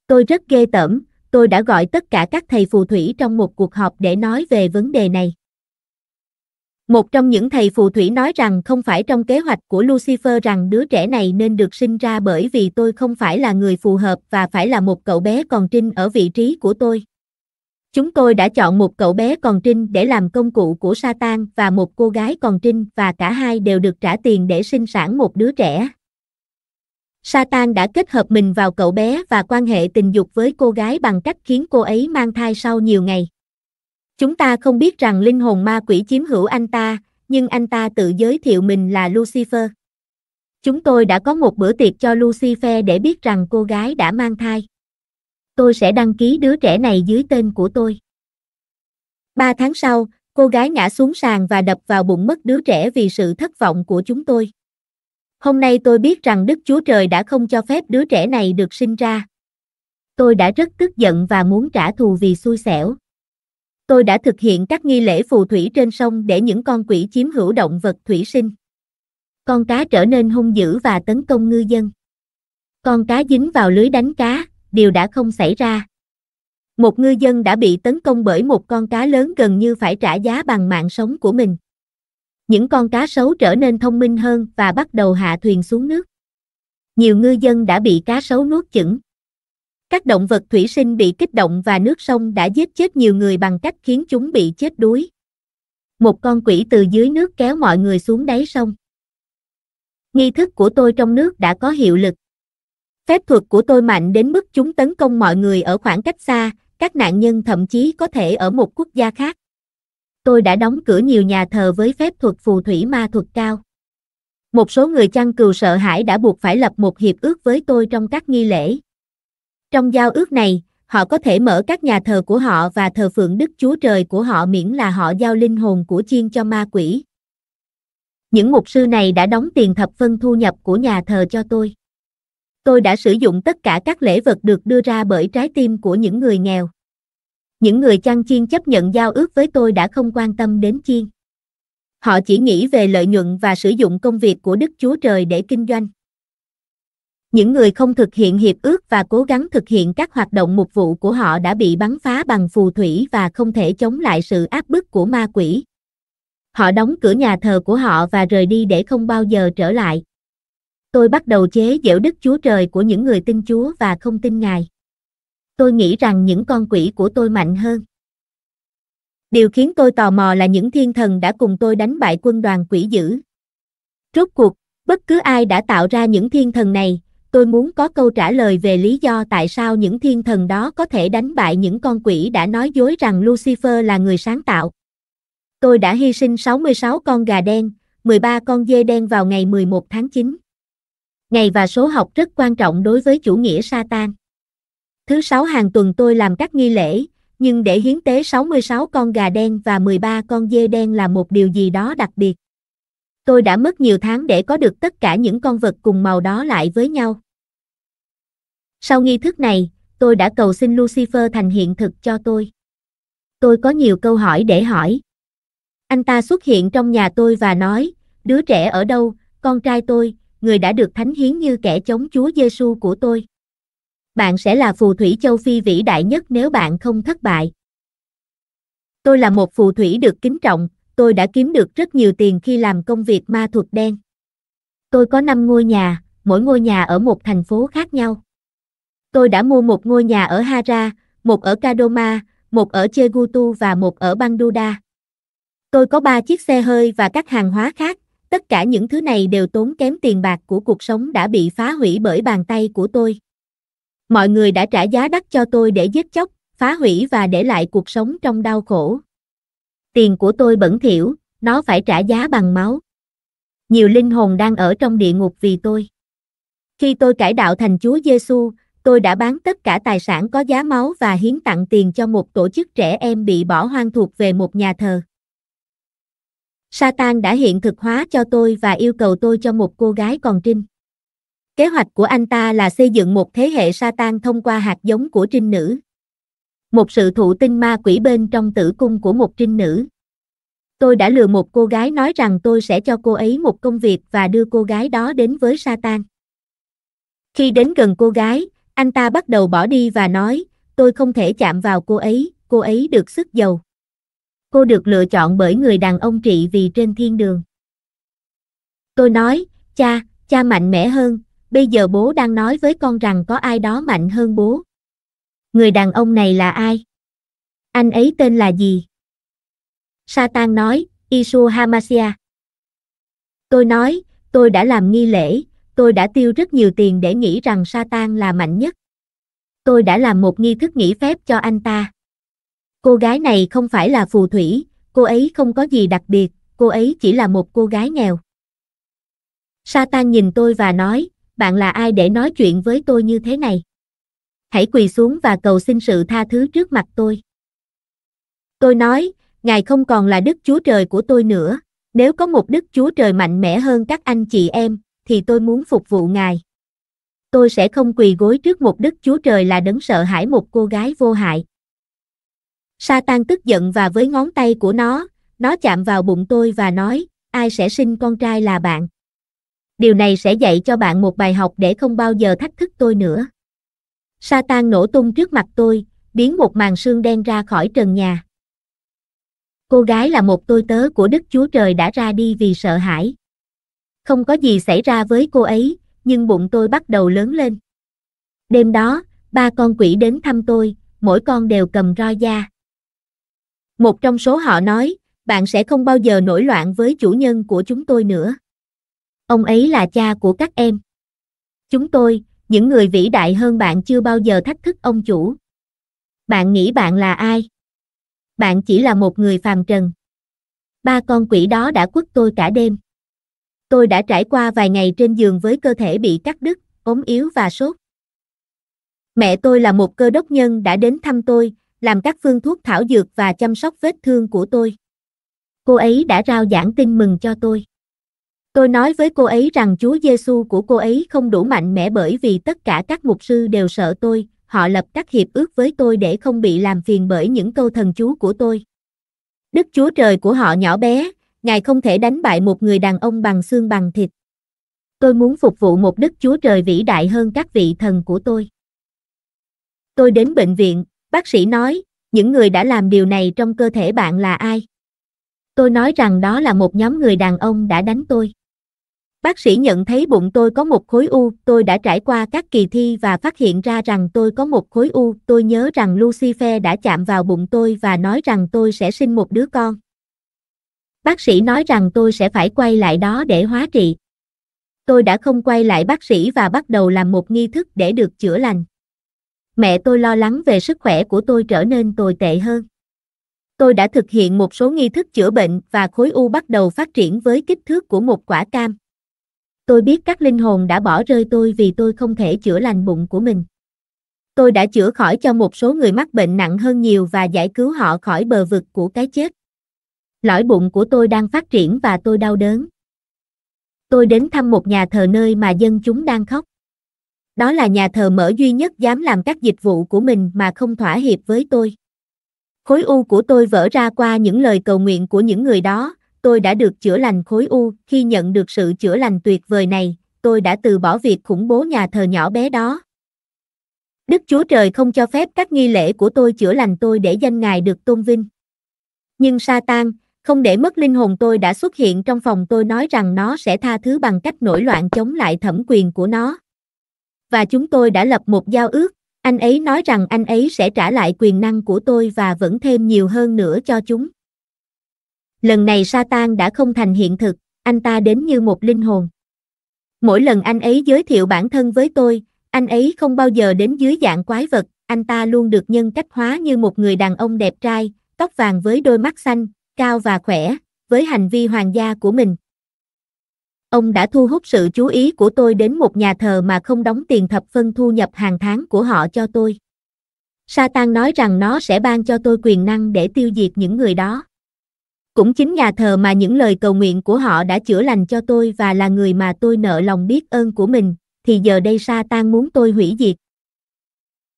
Tôi rất ghê tởm, tôi đã gọi tất cả các thầy phù thủy trong một cuộc họp để nói về vấn đề này. Một trong những thầy phù thủy nói rằng không phải trong kế hoạch của Lucifer rằng đứa trẻ này nên được sinh ra bởi vì tôi không phải là người phù hợp và phải là một cậu bé còn trinh ở vị trí của tôi. Chúng tôi đã chọn một cậu bé còn trinh để làm công cụ của Satan và một cô gái còn trinh và cả hai đều được trả tiền để sinh sản một đứa trẻ. Satan đã kết hợp mình vào cậu bé và quan hệ tình dục với cô gái bằng cách khiến cô ấy mang thai sau nhiều ngày. Chúng ta không biết rằng linh hồn ma quỷ chiếm hữu anh ta, nhưng anh ta tự giới thiệu mình là Lucifer. Chúng tôi đã có một bữa tiệc cho Lucifer để biết rằng cô gái đã mang thai tôi sẽ đăng ký đứa trẻ này dưới tên của tôi. Ba tháng sau, cô gái ngã xuống sàn và đập vào bụng mất đứa trẻ vì sự thất vọng của chúng tôi. Hôm nay tôi biết rằng Đức Chúa Trời đã không cho phép đứa trẻ này được sinh ra. Tôi đã rất tức giận và muốn trả thù vì xui xẻo. Tôi đã thực hiện các nghi lễ phù thủy trên sông để những con quỷ chiếm hữu động vật thủy sinh. Con cá trở nên hung dữ và tấn công ngư dân. Con cá dính vào lưới đánh cá điều đã không xảy ra. Một ngư dân đã bị tấn công bởi một con cá lớn gần như phải trả giá bằng mạng sống của mình. Những con cá sấu trở nên thông minh hơn và bắt đầu hạ thuyền xuống nước. Nhiều ngư dân đã bị cá sấu nuốt chửng. Các động vật thủy sinh bị kích động và nước sông đã giết chết nhiều người bằng cách khiến chúng bị chết đuối. Một con quỷ từ dưới nước kéo mọi người xuống đáy sông. Nghi thức của tôi trong nước đã có hiệu lực. Phép thuật của tôi mạnh đến mức chúng tấn công mọi người ở khoảng cách xa, các nạn nhân thậm chí có thể ở một quốc gia khác. Tôi đã đóng cửa nhiều nhà thờ với phép thuật phù thủy ma thuật cao. Một số người chăn cừu sợ hãi đã buộc phải lập một hiệp ước với tôi trong các nghi lễ. Trong giao ước này, họ có thể mở các nhà thờ của họ và thờ phượng Đức Chúa Trời của họ miễn là họ giao linh hồn của chiên cho ma quỷ. Những mục sư này đã đóng tiền thập phân thu nhập của nhà thờ cho tôi tôi đã sử dụng tất cả các lễ vật được đưa ra bởi trái tim của những người nghèo. Những người chăn chiên chấp nhận giao ước với tôi đã không quan tâm đến chiên. Họ chỉ nghĩ về lợi nhuận và sử dụng công việc của Đức Chúa Trời để kinh doanh. Những người không thực hiện hiệp ước và cố gắng thực hiện các hoạt động mục vụ của họ đã bị bắn phá bằng phù thủy và không thể chống lại sự áp bức của ma quỷ. Họ đóng cửa nhà thờ của họ và rời đi để không bao giờ trở lại tôi bắt đầu chế giễu Đức Chúa Trời của những người tin Chúa và không tin Ngài. Tôi nghĩ rằng những con quỷ của tôi mạnh hơn. Điều khiến tôi tò mò là những thiên thần đã cùng tôi đánh bại quân đoàn quỷ dữ. Rốt cuộc, bất cứ ai đã tạo ra những thiên thần này, tôi muốn có câu trả lời về lý do tại sao những thiên thần đó có thể đánh bại những con quỷ đã nói dối rằng Lucifer là người sáng tạo. Tôi đã hy sinh 66 con gà đen, 13 con dê đen vào ngày 11 tháng 9. Ngày và số học rất quan trọng đối với chủ nghĩa Satan. Thứ sáu hàng tuần tôi làm các nghi lễ, nhưng để hiến tế 66 con gà đen và 13 con dê đen là một điều gì đó đặc biệt. Tôi đã mất nhiều tháng để có được tất cả những con vật cùng màu đó lại với nhau. Sau nghi thức này, tôi đã cầu xin Lucifer thành hiện thực cho tôi. Tôi có nhiều câu hỏi để hỏi. Anh ta xuất hiện trong nhà tôi và nói, đứa trẻ ở đâu, con trai tôi, người đã được thánh hiến như kẻ chống Chúa Giêsu của tôi. Bạn sẽ là phù thủy châu Phi vĩ đại nhất nếu bạn không thất bại. Tôi là một phù thủy được kính trọng, tôi đã kiếm được rất nhiều tiền khi làm công việc ma thuật đen. Tôi có 5 ngôi nhà, mỗi ngôi nhà ở một thành phố khác nhau. Tôi đã mua một ngôi nhà ở Hara, một ở Kadoma, một ở Chegutu và một ở Banduda. Tôi có 3 chiếc xe hơi và các hàng hóa khác, tất cả những thứ này đều tốn kém tiền bạc của cuộc sống đã bị phá hủy bởi bàn tay của tôi. Mọi người đã trả giá đắt cho tôi để giết chóc, phá hủy và để lại cuộc sống trong đau khổ. Tiền của tôi bẩn thỉu, nó phải trả giá bằng máu. Nhiều linh hồn đang ở trong địa ngục vì tôi. Khi tôi cải đạo thành Chúa Giêsu, tôi đã bán tất cả tài sản có giá máu và hiến tặng tiền cho một tổ chức trẻ em bị bỏ hoang thuộc về một nhà thờ. Satan đã hiện thực hóa cho tôi và yêu cầu tôi cho một cô gái còn trinh. Kế hoạch của anh ta là xây dựng một thế hệ Satan thông qua hạt giống của trinh nữ. Một sự thụ tinh ma quỷ bên trong tử cung của một trinh nữ. Tôi đã lừa một cô gái nói rằng tôi sẽ cho cô ấy một công việc và đưa cô gái đó đến với Satan. Khi đến gần cô gái, anh ta bắt đầu bỏ đi và nói, tôi không thể chạm vào cô ấy, cô ấy được sức dầu cô được lựa chọn bởi người đàn ông trị vì trên thiên đường. Tôi nói, cha, cha mạnh mẽ hơn, bây giờ bố đang nói với con rằng có ai đó mạnh hơn bố. Người đàn ông này là ai? Anh ấy tên là gì? Satan nói, Isu Hamasia. Tôi nói, tôi đã làm nghi lễ, tôi đã tiêu rất nhiều tiền để nghĩ rằng Satan là mạnh nhất. Tôi đã làm một nghi thức nghỉ phép cho anh ta. Cô gái này không phải là phù thủy, cô ấy không có gì đặc biệt, cô ấy chỉ là một cô gái nghèo. Satan nhìn tôi và nói, bạn là ai để nói chuyện với tôi như thế này? Hãy quỳ xuống và cầu xin sự tha thứ trước mặt tôi. Tôi nói, Ngài không còn là Đức Chúa Trời của tôi nữa, nếu có một Đức Chúa Trời mạnh mẽ hơn các anh chị em, thì tôi muốn phục vụ Ngài. Tôi sẽ không quỳ gối trước một Đức Chúa Trời là đấng sợ hãi một cô gái vô hại. Sa-tan tức giận và với ngón tay của nó, nó chạm vào bụng tôi và nói, ai sẽ sinh con trai là bạn. Điều này sẽ dạy cho bạn một bài học để không bao giờ thách thức tôi nữa. Sa-tan nổ tung trước mặt tôi, biến một màn sương đen ra khỏi trần nhà. Cô gái là một tôi tớ của Đức Chúa Trời đã ra đi vì sợ hãi. Không có gì xảy ra với cô ấy, nhưng bụng tôi bắt đầu lớn lên. Đêm đó, ba con quỷ đến thăm tôi, mỗi con đều cầm roi da. Một trong số họ nói, bạn sẽ không bao giờ nổi loạn với chủ nhân của chúng tôi nữa. Ông ấy là cha của các em. Chúng tôi, những người vĩ đại hơn bạn chưa bao giờ thách thức ông chủ. Bạn nghĩ bạn là ai? Bạn chỉ là một người phàm trần. Ba con quỷ đó đã quất tôi cả đêm. Tôi đã trải qua vài ngày trên giường với cơ thể bị cắt đứt, ốm yếu và sốt. Mẹ tôi là một cơ đốc nhân đã đến thăm tôi, làm các phương thuốc thảo dược và chăm sóc vết thương của tôi. Cô ấy đã rao giảng tin mừng cho tôi. Tôi nói với cô ấy rằng Chúa Giêsu của cô ấy không đủ mạnh mẽ bởi vì tất cả các mục sư đều sợ tôi, họ lập các hiệp ước với tôi để không bị làm phiền bởi những câu thần chú của tôi. Đức Chúa Trời của họ nhỏ bé, Ngài không thể đánh bại một người đàn ông bằng xương bằng thịt. Tôi muốn phục vụ một Đức Chúa Trời vĩ đại hơn các vị thần của tôi. Tôi đến bệnh viện, Bác sĩ nói, những người đã làm điều này trong cơ thể bạn là ai? Tôi nói rằng đó là một nhóm người đàn ông đã đánh tôi. Bác sĩ nhận thấy bụng tôi có một khối u, tôi đã trải qua các kỳ thi và phát hiện ra rằng tôi có một khối u, tôi nhớ rằng Lucifer đã chạm vào bụng tôi và nói rằng tôi sẽ sinh một đứa con. Bác sĩ nói rằng tôi sẽ phải quay lại đó để hóa trị. Tôi đã không quay lại bác sĩ và bắt đầu làm một nghi thức để được chữa lành mẹ tôi lo lắng về sức khỏe của tôi trở nên tồi tệ hơn. Tôi đã thực hiện một số nghi thức chữa bệnh và khối u bắt đầu phát triển với kích thước của một quả cam. Tôi biết các linh hồn đã bỏ rơi tôi vì tôi không thể chữa lành bụng của mình. Tôi đã chữa khỏi cho một số người mắc bệnh nặng hơn nhiều và giải cứu họ khỏi bờ vực của cái chết. Lõi bụng của tôi đang phát triển và tôi đau đớn. Tôi đến thăm một nhà thờ nơi mà dân chúng đang khóc đó là nhà thờ mở duy nhất dám làm các dịch vụ của mình mà không thỏa hiệp với tôi. Khối u của tôi vỡ ra qua những lời cầu nguyện của những người đó, tôi đã được chữa lành khối u, khi nhận được sự chữa lành tuyệt vời này, tôi đã từ bỏ việc khủng bố nhà thờ nhỏ bé đó. Đức Chúa Trời không cho phép các nghi lễ của tôi chữa lành tôi để danh Ngài được tôn vinh. Nhưng Satan, không để mất linh hồn tôi đã xuất hiện trong phòng tôi nói rằng nó sẽ tha thứ bằng cách nổi loạn chống lại thẩm quyền của nó và chúng tôi đã lập một giao ước, anh ấy nói rằng anh ấy sẽ trả lại quyền năng của tôi và vẫn thêm nhiều hơn nữa cho chúng. Lần này Satan đã không thành hiện thực, anh ta đến như một linh hồn. Mỗi lần anh ấy giới thiệu bản thân với tôi, anh ấy không bao giờ đến dưới dạng quái vật, anh ta luôn được nhân cách hóa như một người đàn ông đẹp trai, tóc vàng với đôi mắt xanh, cao và khỏe, với hành vi hoàng gia của mình, ông đã thu hút sự chú ý của tôi đến một nhà thờ mà không đóng tiền thập phân thu nhập hàng tháng của họ cho tôi. Satan nói rằng nó sẽ ban cho tôi quyền năng để tiêu diệt những người đó. Cũng chính nhà thờ mà những lời cầu nguyện của họ đã chữa lành cho tôi và là người mà tôi nợ lòng biết ơn của mình, thì giờ đây Satan muốn tôi hủy diệt.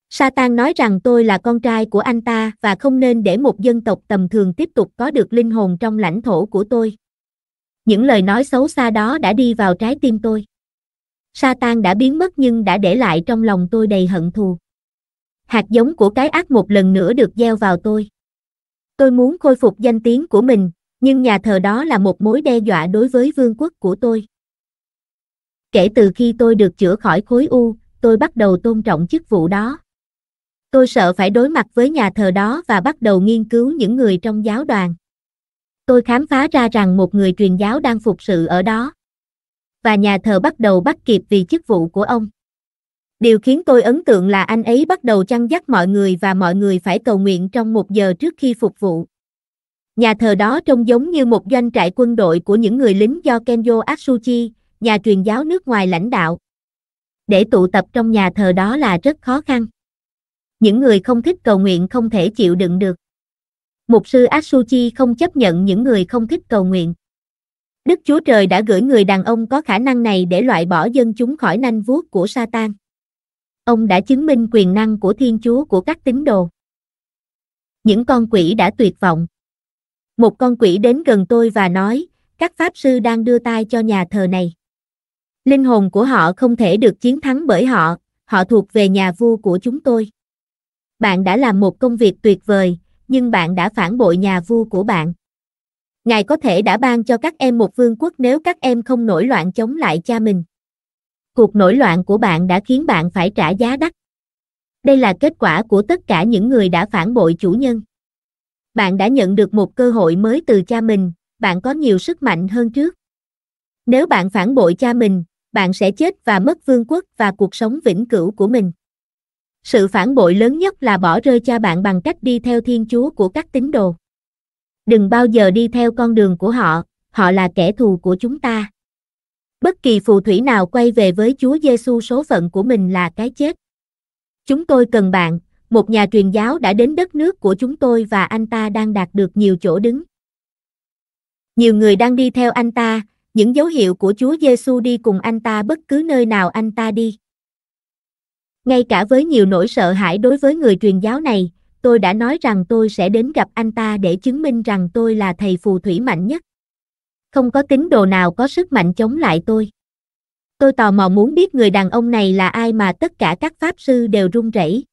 Satan nói rằng tôi là con trai của anh ta và không nên để một dân tộc tầm thường tiếp tục có được linh hồn trong lãnh thổ của tôi những lời nói xấu xa đó đã đi vào trái tim tôi. Satan đã biến mất nhưng đã để lại trong lòng tôi đầy hận thù. Hạt giống của cái ác một lần nữa được gieo vào tôi. Tôi muốn khôi phục danh tiếng của mình, nhưng nhà thờ đó là một mối đe dọa đối với vương quốc của tôi. Kể từ khi tôi được chữa khỏi khối u, tôi bắt đầu tôn trọng chức vụ đó. Tôi sợ phải đối mặt với nhà thờ đó và bắt đầu nghiên cứu những người trong giáo đoàn tôi khám phá ra rằng một người truyền giáo đang phục sự ở đó. Và nhà thờ bắt đầu bắt kịp vì chức vụ của ông. Điều khiến tôi ấn tượng là anh ấy bắt đầu chăn dắt mọi người và mọi người phải cầu nguyện trong một giờ trước khi phục vụ. Nhà thờ đó trông giống như một doanh trại quân đội của những người lính do Kenjo Atsuchi, nhà truyền giáo nước ngoài lãnh đạo. Để tụ tập trong nhà thờ đó là rất khó khăn. Những người không thích cầu nguyện không thể chịu đựng được mục sư Asuchi không chấp nhận những người không thích cầu nguyện. Đức Chúa Trời đã gửi người đàn ông có khả năng này để loại bỏ dân chúng khỏi nanh vuốt của Satan. Ông đã chứng minh quyền năng của Thiên Chúa của các tín đồ. Những con quỷ đã tuyệt vọng. Một con quỷ đến gần tôi và nói, các pháp sư đang đưa tay cho nhà thờ này. Linh hồn của họ không thể được chiến thắng bởi họ, họ thuộc về nhà vua của chúng tôi. Bạn đã làm một công việc tuyệt vời, nhưng bạn đã phản bội nhà vua của bạn. Ngài có thể đã ban cho các em một vương quốc nếu các em không nổi loạn chống lại cha mình. Cuộc nổi loạn của bạn đã khiến bạn phải trả giá đắt. Đây là kết quả của tất cả những người đã phản bội chủ nhân. Bạn đã nhận được một cơ hội mới từ cha mình, bạn có nhiều sức mạnh hơn trước. Nếu bạn phản bội cha mình, bạn sẽ chết và mất vương quốc và cuộc sống vĩnh cửu của mình. Sự phản bội lớn nhất là bỏ rơi cha bạn bằng cách đi theo thiên chúa của các tín đồ. Đừng bao giờ đi theo con đường của họ, họ là kẻ thù của chúng ta. Bất kỳ phù thủy nào quay về với Chúa Giêsu số phận của mình là cái chết. Chúng tôi cần bạn, một nhà truyền giáo đã đến đất nước của chúng tôi và anh ta đang đạt được nhiều chỗ đứng. Nhiều người đang đi theo anh ta, những dấu hiệu của Chúa Giêsu đi cùng anh ta bất cứ nơi nào anh ta đi. Ngay cả với nhiều nỗi sợ hãi đối với người truyền giáo này, tôi đã nói rằng tôi sẽ đến gặp anh ta để chứng minh rằng tôi là thầy phù thủy mạnh nhất. Không có tín đồ nào có sức mạnh chống lại tôi. Tôi tò mò muốn biết người đàn ông này là ai mà tất cả các pháp sư đều run rẩy.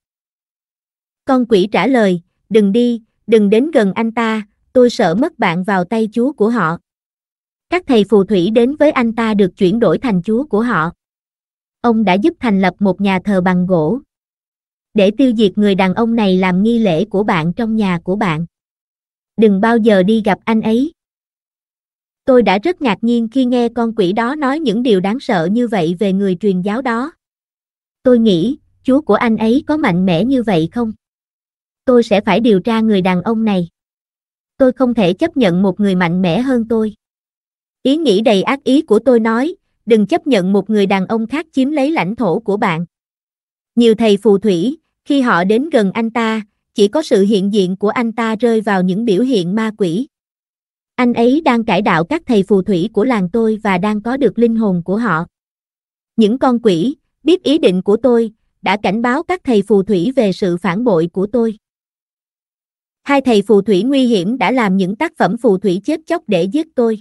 Con quỷ trả lời, đừng đi, đừng đến gần anh ta, tôi sợ mất bạn vào tay chúa của họ. Các thầy phù thủy đến với anh ta được chuyển đổi thành chúa của họ ông đã giúp thành lập một nhà thờ bằng gỗ. Để tiêu diệt người đàn ông này làm nghi lễ của bạn trong nhà của bạn. Đừng bao giờ đi gặp anh ấy. Tôi đã rất ngạc nhiên khi nghe con quỷ đó nói những điều đáng sợ như vậy về người truyền giáo đó. Tôi nghĩ, chúa của anh ấy có mạnh mẽ như vậy không? Tôi sẽ phải điều tra người đàn ông này. Tôi không thể chấp nhận một người mạnh mẽ hơn tôi. Ý nghĩ đầy ác ý của tôi nói, đừng chấp nhận một người đàn ông khác chiếm lấy lãnh thổ của bạn. Nhiều thầy phù thủy, khi họ đến gần anh ta, chỉ có sự hiện diện của anh ta rơi vào những biểu hiện ma quỷ. Anh ấy đang cải đạo các thầy phù thủy của làng tôi và đang có được linh hồn của họ. Những con quỷ, biết ý định của tôi, đã cảnh báo các thầy phù thủy về sự phản bội của tôi. Hai thầy phù thủy nguy hiểm đã làm những tác phẩm phù thủy chết chóc để giết tôi.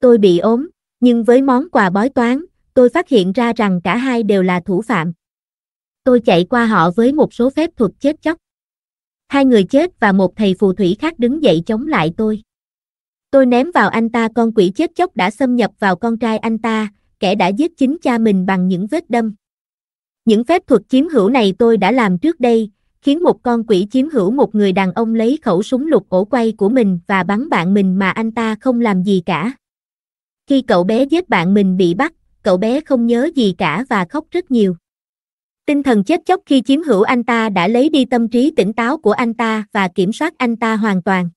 Tôi bị ốm, nhưng với món quà bói toán, tôi phát hiện ra rằng cả hai đều là thủ phạm. Tôi chạy qua họ với một số phép thuật chết chóc. Hai người chết và một thầy phù thủy khác đứng dậy chống lại tôi. Tôi ném vào anh ta con quỷ chết chóc đã xâm nhập vào con trai anh ta, kẻ đã giết chính cha mình bằng những vết đâm. Những phép thuật chiếm hữu này tôi đã làm trước đây, khiến một con quỷ chiếm hữu một người đàn ông lấy khẩu súng lục ổ quay của mình và bắn bạn mình mà anh ta không làm gì cả. Khi cậu bé giết bạn mình bị bắt, cậu bé không nhớ gì cả và khóc rất nhiều. Tinh thần chết chóc khi chiếm hữu anh ta đã lấy đi tâm trí tỉnh táo của anh ta và kiểm soát anh ta hoàn toàn.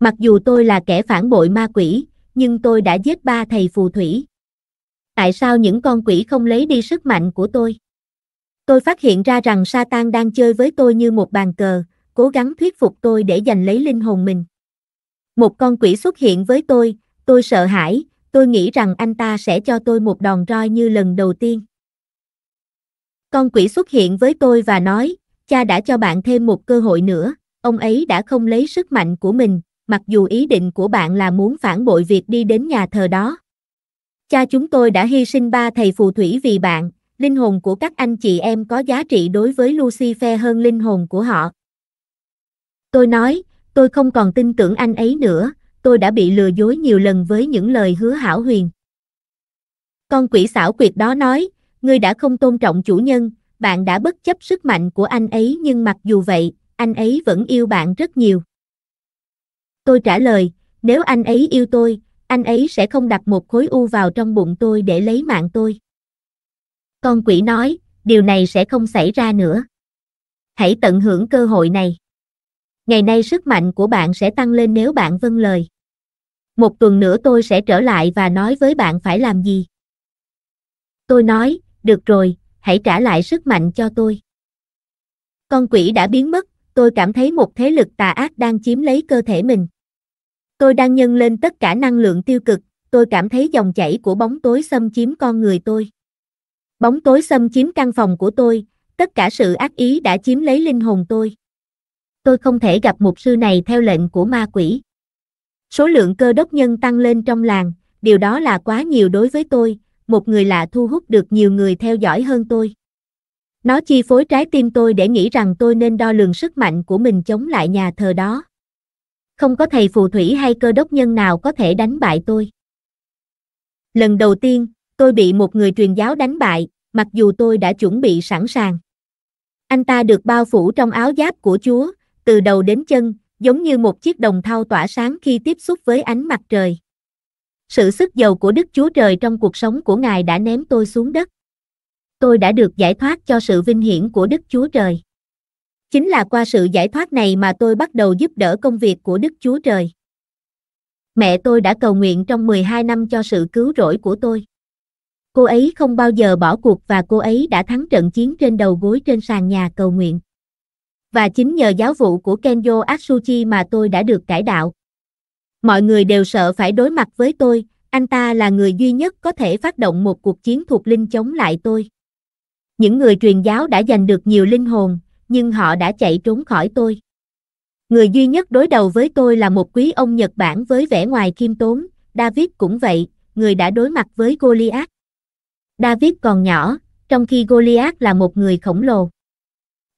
Mặc dù tôi là kẻ phản bội ma quỷ, nhưng tôi đã giết ba thầy phù thủy. Tại sao những con quỷ không lấy đi sức mạnh của tôi? Tôi phát hiện ra rằng Satan đang chơi với tôi như một bàn cờ, cố gắng thuyết phục tôi để giành lấy linh hồn mình. Một con quỷ xuất hiện với tôi, Tôi sợ hãi, tôi nghĩ rằng anh ta sẽ cho tôi một đòn roi như lần đầu tiên. Con quỷ xuất hiện với tôi và nói, cha đã cho bạn thêm một cơ hội nữa, ông ấy đã không lấy sức mạnh của mình, mặc dù ý định của bạn là muốn phản bội việc đi đến nhà thờ đó. Cha chúng tôi đã hy sinh ba thầy phù thủy vì bạn, linh hồn của các anh chị em có giá trị đối với Lucifer hơn linh hồn của họ. Tôi nói, tôi không còn tin tưởng anh ấy nữa, tôi đã bị lừa dối nhiều lần với những lời hứa hảo huyền. Con quỷ xảo quyệt đó nói, ngươi đã không tôn trọng chủ nhân, bạn đã bất chấp sức mạnh của anh ấy nhưng mặc dù vậy, anh ấy vẫn yêu bạn rất nhiều. Tôi trả lời, nếu anh ấy yêu tôi, anh ấy sẽ không đặt một khối u vào trong bụng tôi để lấy mạng tôi. Con quỷ nói, điều này sẽ không xảy ra nữa. Hãy tận hưởng cơ hội này ngày nay sức mạnh của bạn sẽ tăng lên nếu bạn vâng lời. Một tuần nữa tôi sẽ trở lại và nói với bạn phải làm gì. Tôi nói, được rồi, hãy trả lại sức mạnh cho tôi. Con quỷ đã biến mất, tôi cảm thấy một thế lực tà ác đang chiếm lấy cơ thể mình. Tôi đang nhân lên tất cả năng lượng tiêu cực, tôi cảm thấy dòng chảy của bóng tối xâm chiếm con người tôi. Bóng tối xâm chiếm căn phòng của tôi, tất cả sự ác ý đã chiếm lấy linh hồn tôi tôi không thể gặp mục sư này theo lệnh của ma quỷ. Số lượng cơ đốc nhân tăng lên trong làng, điều đó là quá nhiều đối với tôi, một người lạ thu hút được nhiều người theo dõi hơn tôi. Nó chi phối trái tim tôi để nghĩ rằng tôi nên đo lường sức mạnh của mình chống lại nhà thờ đó. Không có thầy phù thủy hay cơ đốc nhân nào có thể đánh bại tôi. Lần đầu tiên, tôi bị một người truyền giáo đánh bại, mặc dù tôi đã chuẩn bị sẵn sàng. Anh ta được bao phủ trong áo giáp của Chúa, từ đầu đến chân, giống như một chiếc đồng thau tỏa sáng khi tiếp xúc với ánh mặt trời. Sự sức giàu của Đức Chúa Trời trong cuộc sống của Ngài đã ném tôi xuống đất. Tôi đã được giải thoát cho sự vinh hiển của Đức Chúa Trời. Chính là qua sự giải thoát này mà tôi bắt đầu giúp đỡ công việc của Đức Chúa Trời. Mẹ tôi đã cầu nguyện trong 12 năm cho sự cứu rỗi của tôi. Cô ấy không bao giờ bỏ cuộc và cô ấy đã thắng trận chiến trên đầu gối trên sàn nhà cầu nguyện và chính nhờ giáo vụ của Kenjo Atsuchi mà tôi đã được cải đạo. Mọi người đều sợ phải đối mặt với tôi, anh ta là người duy nhất có thể phát động một cuộc chiến thuộc linh chống lại tôi. Những người truyền giáo đã giành được nhiều linh hồn, nhưng họ đã chạy trốn khỏi tôi. Người duy nhất đối đầu với tôi là một quý ông Nhật Bản với vẻ ngoài khiêm tốn, David cũng vậy, người đã đối mặt với Goliath. David còn nhỏ, trong khi Goliath là một người khổng lồ.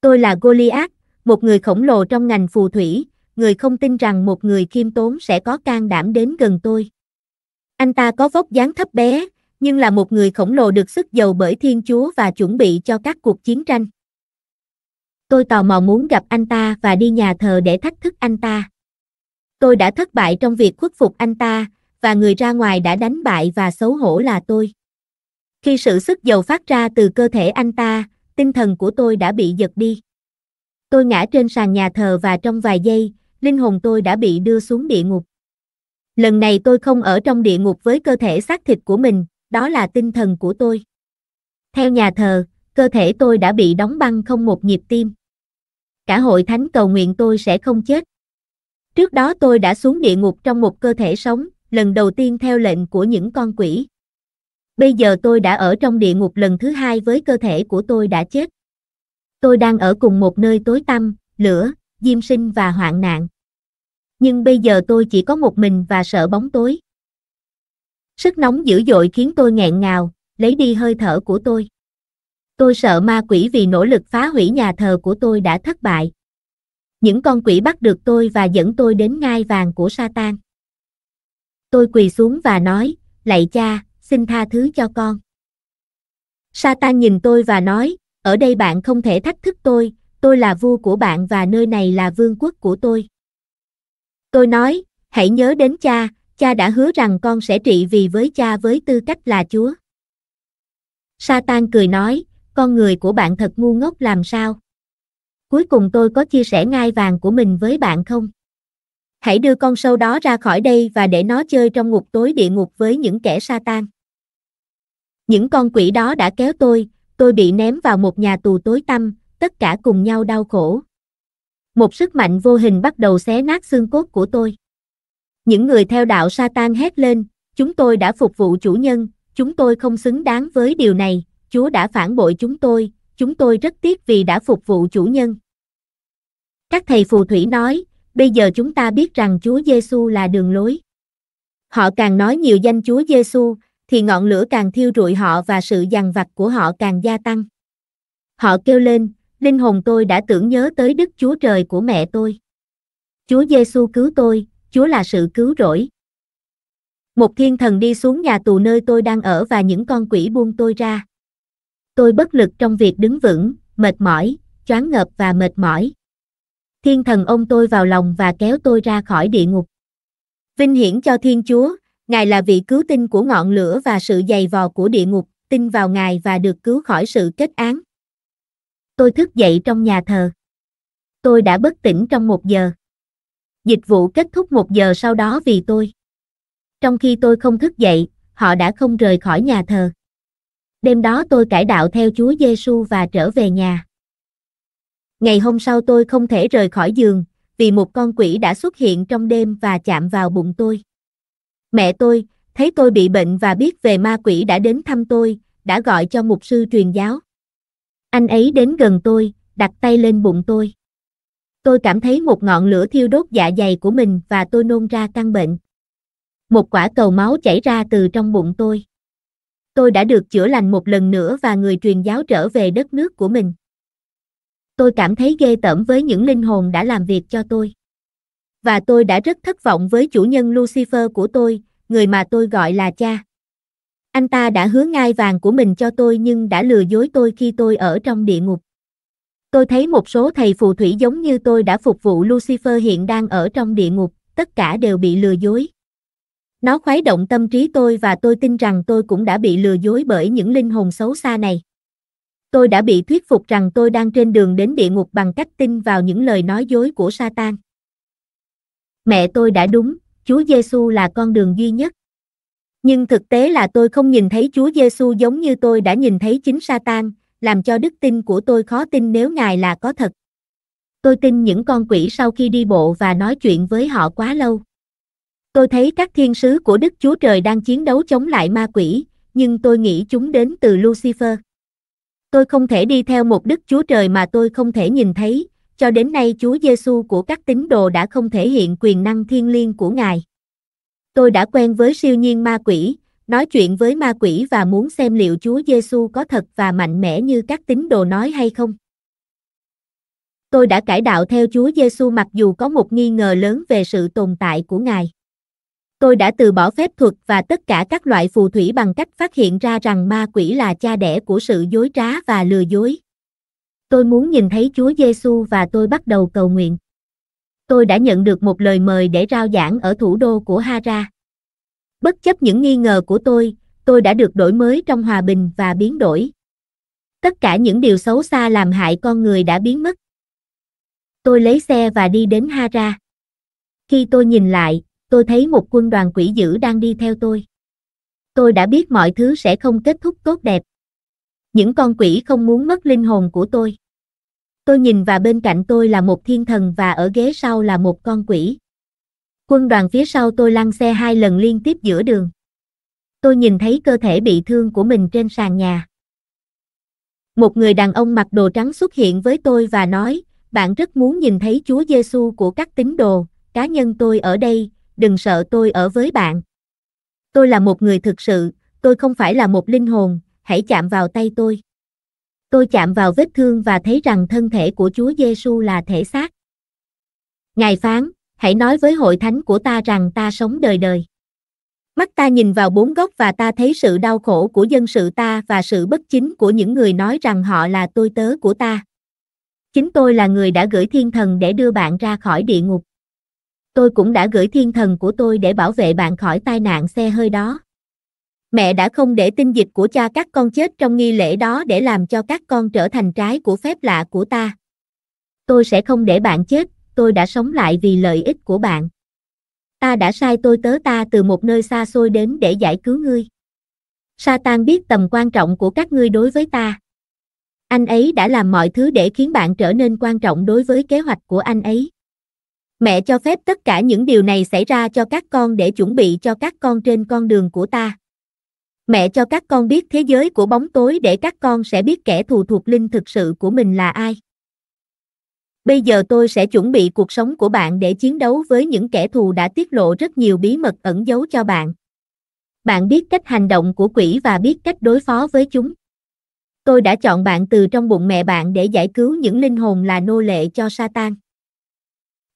Tôi là Goliath, một người khổng lồ trong ngành phù thủy, người không tin rằng một người khiêm tốn sẽ có can đảm đến gần tôi. Anh ta có vóc dáng thấp bé, nhưng là một người khổng lồ được sức dầu bởi Thiên Chúa và chuẩn bị cho các cuộc chiến tranh. Tôi tò mò muốn gặp anh ta và đi nhà thờ để thách thức anh ta. Tôi đã thất bại trong việc khuất phục anh ta, và người ra ngoài đã đánh bại và xấu hổ là tôi. Khi sự sức dầu phát ra từ cơ thể anh ta, tinh thần của tôi đã bị giật đi. Tôi ngã trên sàn nhà thờ và trong vài giây, linh hồn tôi đã bị đưa xuống địa ngục. Lần này tôi không ở trong địa ngục với cơ thể xác thịt của mình, đó là tinh thần của tôi. Theo nhà thờ, cơ thể tôi đã bị đóng băng không một nhịp tim. Cả hội thánh cầu nguyện tôi sẽ không chết. Trước đó tôi đã xuống địa ngục trong một cơ thể sống, lần đầu tiên theo lệnh của những con quỷ. Bây giờ tôi đã ở trong địa ngục lần thứ hai với cơ thể của tôi đã chết tôi đang ở cùng một nơi tối tăm, lửa, diêm sinh và hoạn nạn. Nhưng bây giờ tôi chỉ có một mình và sợ bóng tối. Sức nóng dữ dội khiến tôi nghẹn ngào, lấy đi hơi thở của tôi. Tôi sợ ma quỷ vì nỗ lực phá hủy nhà thờ của tôi đã thất bại. Những con quỷ bắt được tôi và dẫn tôi đến ngai vàng của Satan. Tôi quỳ xuống và nói, lạy cha, xin tha thứ cho con. Satan nhìn tôi và nói, ở đây bạn không thể thách thức tôi, tôi là vua của bạn và nơi này là vương quốc của tôi. Tôi nói, hãy nhớ đến cha, cha đã hứa rằng con sẽ trị vì với cha với tư cách là chúa. Satan cười nói, con người của bạn thật ngu ngốc làm sao? Cuối cùng tôi có chia sẻ ngai vàng của mình với bạn không? Hãy đưa con sâu đó ra khỏi đây và để nó chơi trong ngục tối địa ngục với những kẻ Satan. Những con quỷ đó đã kéo tôi, tôi bị ném vào một nhà tù tối tăm, tất cả cùng nhau đau khổ. Một sức mạnh vô hình bắt đầu xé nát xương cốt của tôi. Những người theo đạo Satan hét lên, chúng tôi đã phục vụ chủ nhân, chúng tôi không xứng đáng với điều này, Chúa đã phản bội chúng tôi, chúng tôi rất tiếc vì đã phục vụ chủ nhân. Các thầy phù thủy nói, bây giờ chúng ta biết rằng Chúa Giêsu là đường lối. Họ càng nói nhiều danh Chúa Giêsu, thì ngọn lửa càng thiêu rụi họ và sự dằn vặt của họ càng gia tăng. Họ kêu lên, linh hồn tôi đã tưởng nhớ tới Đức Chúa Trời của mẹ tôi. Chúa Giêsu cứu tôi, Chúa là sự cứu rỗi. Một thiên thần đi xuống nhà tù nơi tôi đang ở và những con quỷ buông tôi ra. Tôi bất lực trong việc đứng vững, mệt mỏi, choáng ngợp và mệt mỏi. Thiên thần ôm tôi vào lòng và kéo tôi ra khỏi địa ngục. Vinh hiển cho Thiên Chúa, Ngài là vị cứu tinh của ngọn lửa và sự dày vò của địa ngục, tin vào Ngài và được cứu khỏi sự kết án. Tôi thức dậy trong nhà thờ. Tôi đã bất tỉnh trong một giờ. Dịch vụ kết thúc một giờ sau đó vì tôi. Trong khi tôi không thức dậy, họ đã không rời khỏi nhà thờ. Đêm đó tôi cải đạo theo Chúa Giêsu và trở về nhà. Ngày hôm sau tôi không thể rời khỏi giường, vì một con quỷ đã xuất hiện trong đêm và chạm vào bụng tôi. Mẹ tôi, thấy tôi bị bệnh và biết về ma quỷ đã đến thăm tôi, đã gọi cho mục sư truyền giáo. Anh ấy đến gần tôi, đặt tay lên bụng tôi. Tôi cảm thấy một ngọn lửa thiêu đốt dạ dày của mình và tôi nôn ra căn bệnh. Một quả cầu máu chảy ra từ trong bụng tôi. Tôi đã được chữa lành một lần nữa và người truyền giáo trở về đất nước của mình. Tôi cảm thấy ghê tởm với những linh hồn đã làm việc cho tôi và tôi đã rất thất vọng với chủ nhân Lucifer của tôi, người mà tôi gọi là cha. Anh ta đã hứa ngai vàng của mình cho tôi nhưng đã lừa dối tôi khi tôi ở trong địa ngục. Tôi thấy một số thầy phù thủy giống như tôi đã phục vụ Lucifer hiện đang ở trong địa ngục, tất cả đều bị lừa dối. Nó khuấy động tâm trí tôi và tôi tin rằng tôi cũng đã bị lừa dối bởi những linh hồn xấu xa này. Tôi đã bị thuyết phục rằng tôi đang trên đường đến địa ngục bằng cách tin vào những lời nói dối của Satan mẹ tôi đã đúng, Chúa Giêsu là con đường duy nhất. Nhưng thực tế là tôi không nhìn thấy Chúa Giêsu giống như tôi đã nhìn thấy chính Satan, làm cho đức tin của tôi khó tin nếu Ngài là có thật. Tôi tin những con quỷ sau khi đi bộ và nói chuyện với họ quá lâu. Tôi thấy các thiên sứ của Đức Chúa Trời đang chiến đấu chống lại ma quỷ, nhưng tôi nghĩ chúng đến từ Lucifer. Tôi không thể đi theo một Đức Chúa Trời mà tôi không thể nhìn thấy, cho đến nay Chúa Giêsu của các tín đồ đã không thể hiện quyền năng thiên liêng của Ngài. Tôi đã quen với siêu nhiên ma quỷ, nói chuyện với ma quỷ và muốn xem liệu Chúa Giêsu có thật và mạnh mẽ như các tín đồ nói hay không. Tôi đã cải đạo theo Chúa Giêsu mặc dù có một nghi ngờ lớn về sự tồn tại của Ngài. Tôi đã từ bỏ phép thuật và tất cả các loại phù thủy bằng cách phát hiện ra rằng ma quỷ là cha đẻ của sự dối trá và lừa dối. Tôi muốn nhìn thấy Chúa Giêsu và tôi bắt đầu cầu nguyện. Tôi đã nhận được một lời mời để rao giảng ở thủ đô của Hara. Bất chấp những nghi ngờ của tôi, tôi đã được đổi mới trong hòa bình và biến đổi. Tất cả những điều xấu xa làm hại con người đã biến mất. Tôi lấy xe và đi đến Hara. Khi tôi nhìn lại, tôi thấy một quân đoàn quỷ dữ đang đi theo tôi. Tôi đã biết mọi thứ sẽ không kết thúc tốt đẹp. Những con quỷ không muốn mất linh hồn của tôi. Tôi nhìn và bên cạnh tôi là một thiên thần và ở ghế sau là một con quỷ. Quân đoàn phía sau tôi lăn xe hai lần liên tiếp giữa đường. Tôi nhìn thấy cơ thể bị thương của mình trên sàn nhà. Một người đàn ông mặc đồ trắng xuất hiện với tôi và nói, bạn rất muốn nhìn thấy Chúa Giêsu của các tín đồ, cá nhân tôi ở đây, đừng sợ tôi ở với bạn. Tôi là một người thực sự, tôi không phải là một linh hồn, hãy chạm vào tay tôi. Tôi chạm vào vết thương và thấy rằng thân thể của Chúa Giêsu là thể xác. Ngài phán, hãy nói với hội thánh của ta rằng ta sống đời đời. Mắt ta nhìn vào bốn góc và ta thấy sự đau khổ của dân sự ta và sự bất chính của những người nói rằng họ là tôi tớ của ta. Chính tôi là người đã gửi thiên thần để đưa bạn ra khỏi địa ngục. Tôi cũng đã gửi thiên thần của tôi để bảo vệ bạn khỏi tai nạn xe hơi đó mẹ đã không để tinh dịch của cha các con chết trong nghi lễ đó để làm cho các con trở thành trái của phép lạ của ta. Tôi sẽ không để bạn chết, tôi đã sống lại vì lợi ích của bạn. Ta đã sai tôi tớ ta từ một nơi xa xôi đến để giải cứu ngươi. Satan biết tầm quan trọng của các ngươi đối với ta. Anh ấy đã làm mọi thứ để khiến bạn trở nên quan trọng đối với kế hoạch của anh ấy. Mẹ cho phép tất cả những điều này xảy ra cho các con để chuẩn bị cho các con trên con đường của ta. Mẹ cho các con biết thế giới của bóng tối để các con sẽ biết kẻ thù thuộc linh thực sự của mình là ai. Bây giờ tôi sẽ chuẩn bị cuộc sống của bạn để chiến đấu với những kẻ thù đã tiết lộ rất nhiều bí mật ẩn giấu cho bạn. Bạn biết cách hành động của quỷ và biết cách đối phó với chúng. Tôi đã chọn bạn từ trong bụng mẹ bạn để giải cứu những linh hồn là nô lệ cho Satan.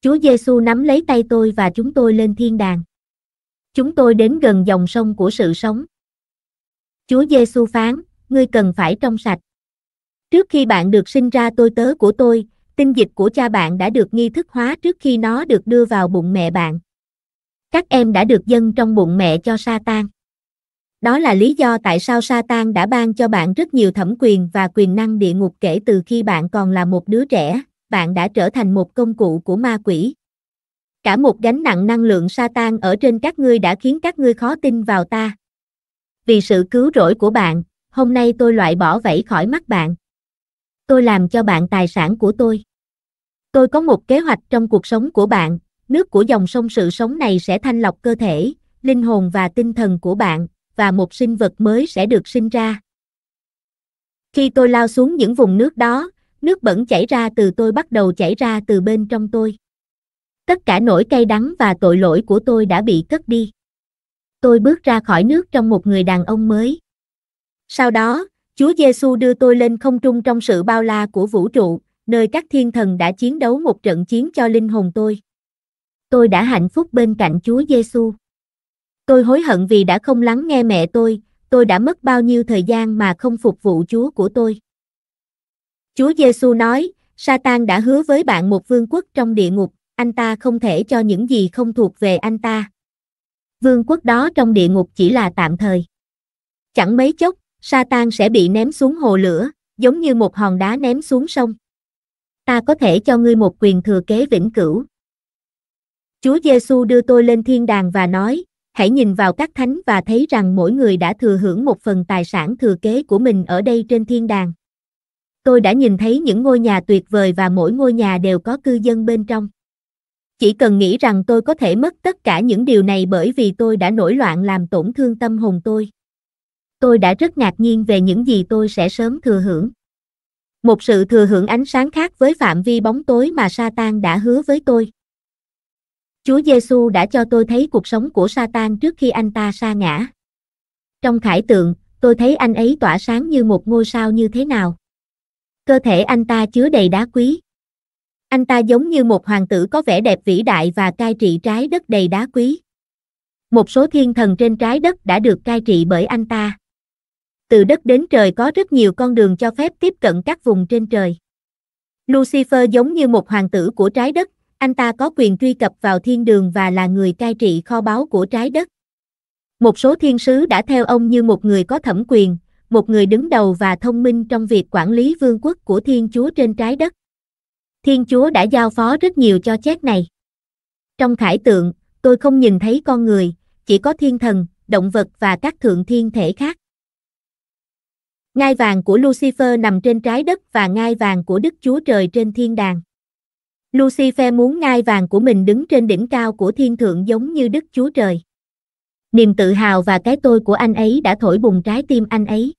Chúa Giêsu nắm lấy tay tôi và chúng tôi lên thiên đàng. Chúng tôi đến gần dòng sông của sự sống. Chúa Giêsu phán, ngươi cần phải trong sạch. Trước khi bạn được sinh ra tôi tớ của tôi, tinh dịch của cha bạn đã được nghi thức hóa trước khi nó được đưa vào bụng mẹ bạn. Các em đã được dâng trong bụng mẹ cho Satan. Đó là lý do tại sao Satan đã ban cho bạn rất nhiều thẩm quyền và quyền năng địa ngục kể từ khi bạn còn là một đứa trẻ, bạn đã trở thành một công cụ của ma quỷ. Cả một gánh nặng năng lượng Satan ở trên các ngươi đã khiến các ngươi khó tin vào ta vì sự cứu rỗi của bạn, hôm nay tôi loại bỏ vẫy khỏi mắt bạn. Tôi làm cho bạn tài sản của tôi. Tôi có một kế hoạch trong cuộc sống của bạn, nước của dòng sông sự sống này sẽ thanh lọc cơ thể, linh hồn và tinh thần của bạn, và một sinh vật mới sẽ được sinh ra. Khi tôi lao xuống những vùng nước đó, nước bẩn chảy ra từ tôi bắt đầu chảy ra từ bên trong tôi. Tất cả nỗi cay đắng và tội lỗi của tôi đã bị cất đi tôi bước ra khỏi nước trong một người đàn ông mới. Sau đó, Chúa Giêsu đưa tôi lên không trung trong sự bao la của vũ trụ, nơi các thiên thần đã chiến đấu một trận chiến cho linh hồn tôi. Tôi đã hạnh phúc bên cạnh Chúa Giêsu. Tôi hối hận vì đã không lắng nghe mẹ tôi, tôi đã mất bao nhiêu thời gian mà không phục vụ Chúa của tôi. Chúa Giêsu nói, Satan đã hứa với bạn một vương quốc trong địa ngục, anh ta không thể cho những gì không thuộc về anh ta vương quốc đó trong địa ngục chỉ là tạm thời. Chẳng mấy chốc, Satan sẽ bị ném xuống hồ lửa, giống như một hòn đá ném xuống sông. Ta có thể cho ngươi một quyền thừa kế vĩnh cửu. Chúa Giêsu đưa tôi lên thiên đàng và nói, hãy nhìn vào các thánh và thấy rằng mỗi người đã thừa hưởng một phần tài sản thừa kế của mình ở đây trên thiên đàng. Tôi đã nhìn thấy những ngôi nhà tuyệt vời và mỗi ngôi nhà đều có cư dân bên trong. Chỉ cần nghĩ rằng tôi có thể mất tất cả những điều này bởi vì tôi đã nổi loạn làm tổn thương tâm hồn tôi. Tôi đã rất ngạc nhiên về những gì tôi sẽ sớm thừa hưởng. Một sự thừa hưởng ánh sáng khác với phạm vi bóng tối mà Satan đã hứa với tôi. Chúa Giêsu đã cho tôi thấy cuộc sống của Satan trước khi anh ta sa ngã. Trong khải tượng, tôi thấy anh ấy tỏa sáng như một ngôi sao như thế nào. Cơ thể anh ta chứa đầy đá quý. Anh ta giống như một hoàng tử có vẻ đẹp vĩ đại và cai trị trái đất đầy đá quý. Một số thiên thần trên trái đất đã được cai trị bởi anh ta. Từ đất đến trời có rất nhiều con đường cho phép tiếp cận các vùng trên trời. Lucifer giống như một hoàng tử của trái đất, anh ta có quyền truy cập vào thiên đường và là người cai trị kho báu của trái đất. Một số thiên sứ đã theo ông như một người có thẩm quyền, một người đứng đầu và thông minh trong việc quản lý vương quốc của Thiên Chúa trên trái đất. Thiên Chúa đã giao phó rất nhiều cho chết này. Trong khải tượng, tôi không nhìn thấy con người, chỉ có thiên thần, động vật và các thượng thiên thể khác. Ngai vàng của Lucifer nằm trên trái đất và ngai vàng của Đức Chúa Trời trên thiên đàng. Lucifer muốn ngai vàng của mình đứng trên đỉnh cao của thiên thượng giống như Đức Chúa Trời. Niềm tự hào và cái tôi của anh ấy đã thổi bùng trái tim anh ấy.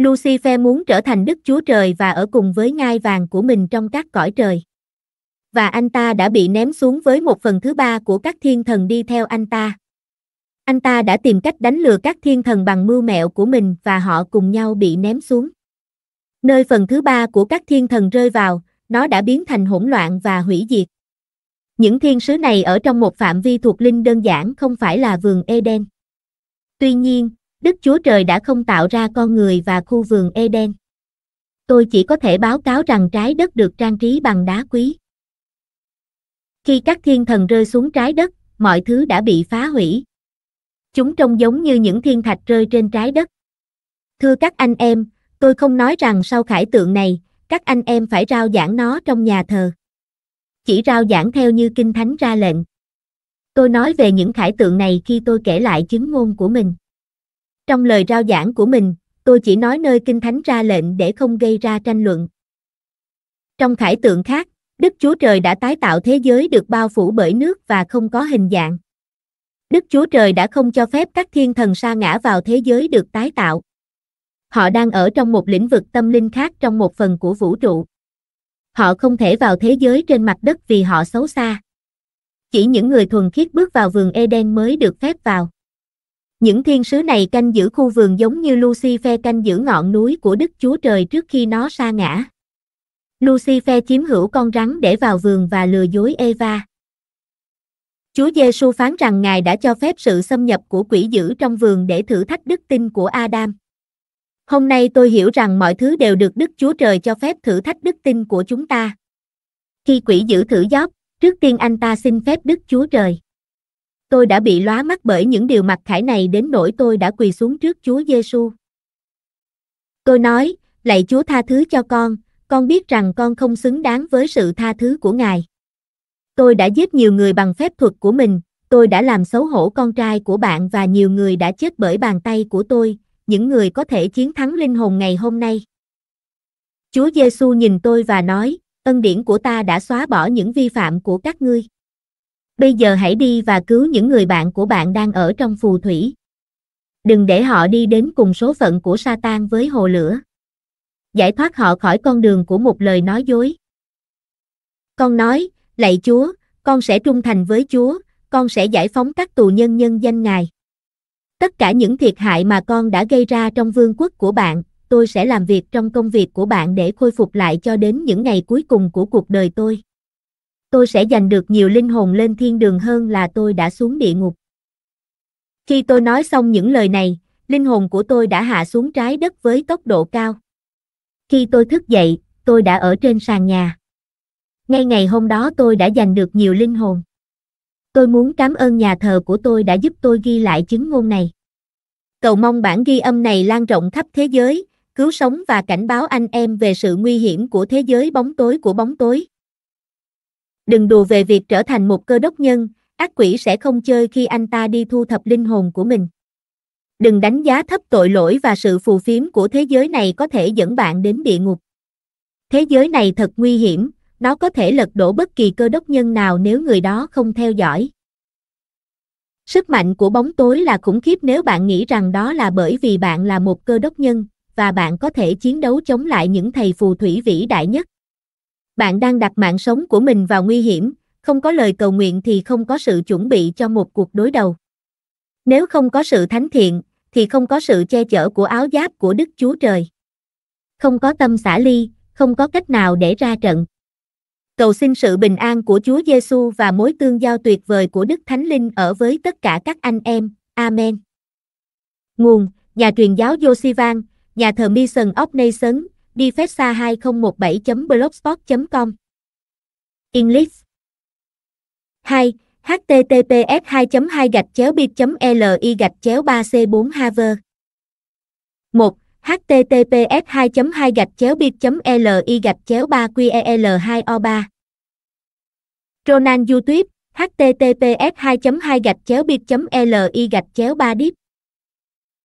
Lucifer muốn trở thành Đức Chúa Trời và ở cùng với ngai vàng của mình trong các cõi trời. Và anh ta đã bị ném xuống với một phần thứ ba của các thiên thần đi theo anh ta. Anh ta đã tìm cách đánh lừa các thiên thần bằng mưu mẹo của mình và họ cùng nhau bị ném xuống. Nơi phần thứ ba của các thiên thần rơi vào, nó đã biến thành hỗn loạn và hủy diệt. Những thiên sứ này ở trong một phạm vi thuộc linh đơn giản không phải là vườn Eden. Tuy nhiên, Đức Chúa Trời đã không tạo ra con người và khu vườn Eden. Tôi chỉ có thể báo cáo rằng trái đất được trang trí bằng đá quý. Khi các thiên thần rơi xuống trái đất, mọi thứ đã bị phá hủy. Chúng trông giống như những thiên thạch rơi trên trái đất. Thưa các anh em, tôi không nói rằng sau khải tượng này, các anh em phải rao giảng nó trong nhà thờ. Chỉ rao giảng theo như Kinh Thánh ra lệnh. Tôi nói về những khải tượng này khi tôi kể lại chứng ngôn của mình. Trong lời rao giảng của mình, tôi chỉ nói nơi Kinh Thánh ra lệnh để không gây ra tranh luận. Trong khải tượng khác, Đức Chúa Trời đã tái tạo thế giới được bao phủ bởi nước và không có hình dạng. Đức Chúa Trời đã không cho phép các thiên thần sa ngã vào thế giới được tái tạo. Họ đang ở trong một lĩnh vực tâm linh khác trong một phần của vũ trụ. Họ không thể vào thế giới trên mặt đất vì họ xấu xa. Chỉ những người thuần khiết bước vào vườn Eden mới được phép vào. Những thiên sứ này canh giữ khu vườn giống như Lucifer canh giữ ngọn núi của Đức Chúa Trời trước khi nó sa ngã. Lucifer chiếm hữu con rắn để vào vườn và lừa dối Eva. Chúa Giêsu phán rằng Ngài đã cho phép sự xâm nhập của quỷ dữ trong vườn để thử thách đức tin của Adam. Hôm nay tôi hiểu rằng mọi thứ đều được Đức Chúa Trời cho phép thử thách đức tin của chúng ta. Khi quỷ dữ thử Gióp, trước tiên anh ta xin phép Đức Chúa Trời. Tôi đã bị lóa mắt bởi những điều mặc khải này đến nỗi tôi đã quỳ xuống trước Chúa Giêsu. Tôi nói, lạy Chúa tha thứ cho con, con biết rằng con không xứng đáng với sự tha thứ của Ngài. Tôi đã giết nhiều người bằng phép thuật của mình, tôi đã làm xấu hổ con trai của bạn và nhiều người đã chết bởi bàn tay của tôi, những người có thể chiến thắng linh hồn ngày hôm nay. Chúa Giêsu nhìn tôi và nói, ân điển của ta đã xóa bỏ những vi phạm của các ngươi bây giờ hãy đi và cứu những người bạn của bạn đang ở trong phù thủy. Đừng để họ đi đến cùng số phận của Satan với hồ lửa. Giải thoát họ khỏi con đường của một lời nói dối. Con nói, lạy Chúa, con sẽ trung thành với Chúa, con sẽ giải phóng các tù nhân nhân danh Ngài. Tất cả những thiệt hại mà con đã gây ra trong vương quốc của bạn, tôi sẽ làm việc trong công việc của bạn để khôi phục lại cho đến những ngày cuối cùng của cuộc đời tôi tôi sẽ giành được nhiều linh hồn lên thiên đường hơn là tôi đã xuống địa ngục. Khi tôi nói xong những lời này, linh hồn của tôi đã hạ xuống trái đất với tốc độ cao. Khi tôi thức dậy, tôi đã ở trên sàn nhà. Ngay ngày hôm đó tôi đã giành được nhiều linh hồn. Tôi muốn cảm ơn nhà thờ của tôi đã giúp tôi ghi lại chứng ngôn này. Cầu mong bản ghi âm này lan rộng khắp thế giới, cứu sống và cảnh báo anh em về sự nguy hiểm của thế giới bóng tối của bóng tối. Đừng đùa về việc trở thành một cơ đốc nhân, ác quỷ sẽ không chơi khi anh ta đi thu thập linh hồn của mình. Đừng đánh giá thấp tội lỗi và sự phù phiếm của thế giới này có thể dẫn bạn đến địa ngục. Thế giới này thật nguy hiểm, nó có thể lật đổ bất kỳ cơ đốc nhân nào nếu người đó không theo dõi. Sức mạnh của bóng tối là khủng khiếp nếu bạn nghĩ rằng đó là bởi vì bạn là một cơ đốc nhân và bạn có thể chiến đấu chống lại những thầy phù thủy vĩ đại nhất. Bạn đang đặt mạng sống của mình vào nguy hiểm, không có lời cầu nguyện thì không có sự chuẩn bị cho một cuộc đối đầu. Nếu không có sự thánh thiện, thì không có sự che chở của áo giáp của Đức Chúa Trời. Không có tâm xả ly, không có cách nào để ra trận. Cầu xin sự bình an của Chúa Giêsu và mối tương giao tuyệt vời của Đức Thánh Linh ở với tất cả các anh em. Amen. Nguồn: Nhà truyền giáo Josivan, nhà thờ Mission of Nations, đi phép 2017.blogspot.com. English 2. https 2 2 gạch chéo bit li gạch chéo 3 c 4 haver 1. https 2 2 gạch chéo bit li gạch chéo 3 qel 2 o 3 Ronan YouTube https 2 2 gạch chéo bit li gạch chéo 3 dip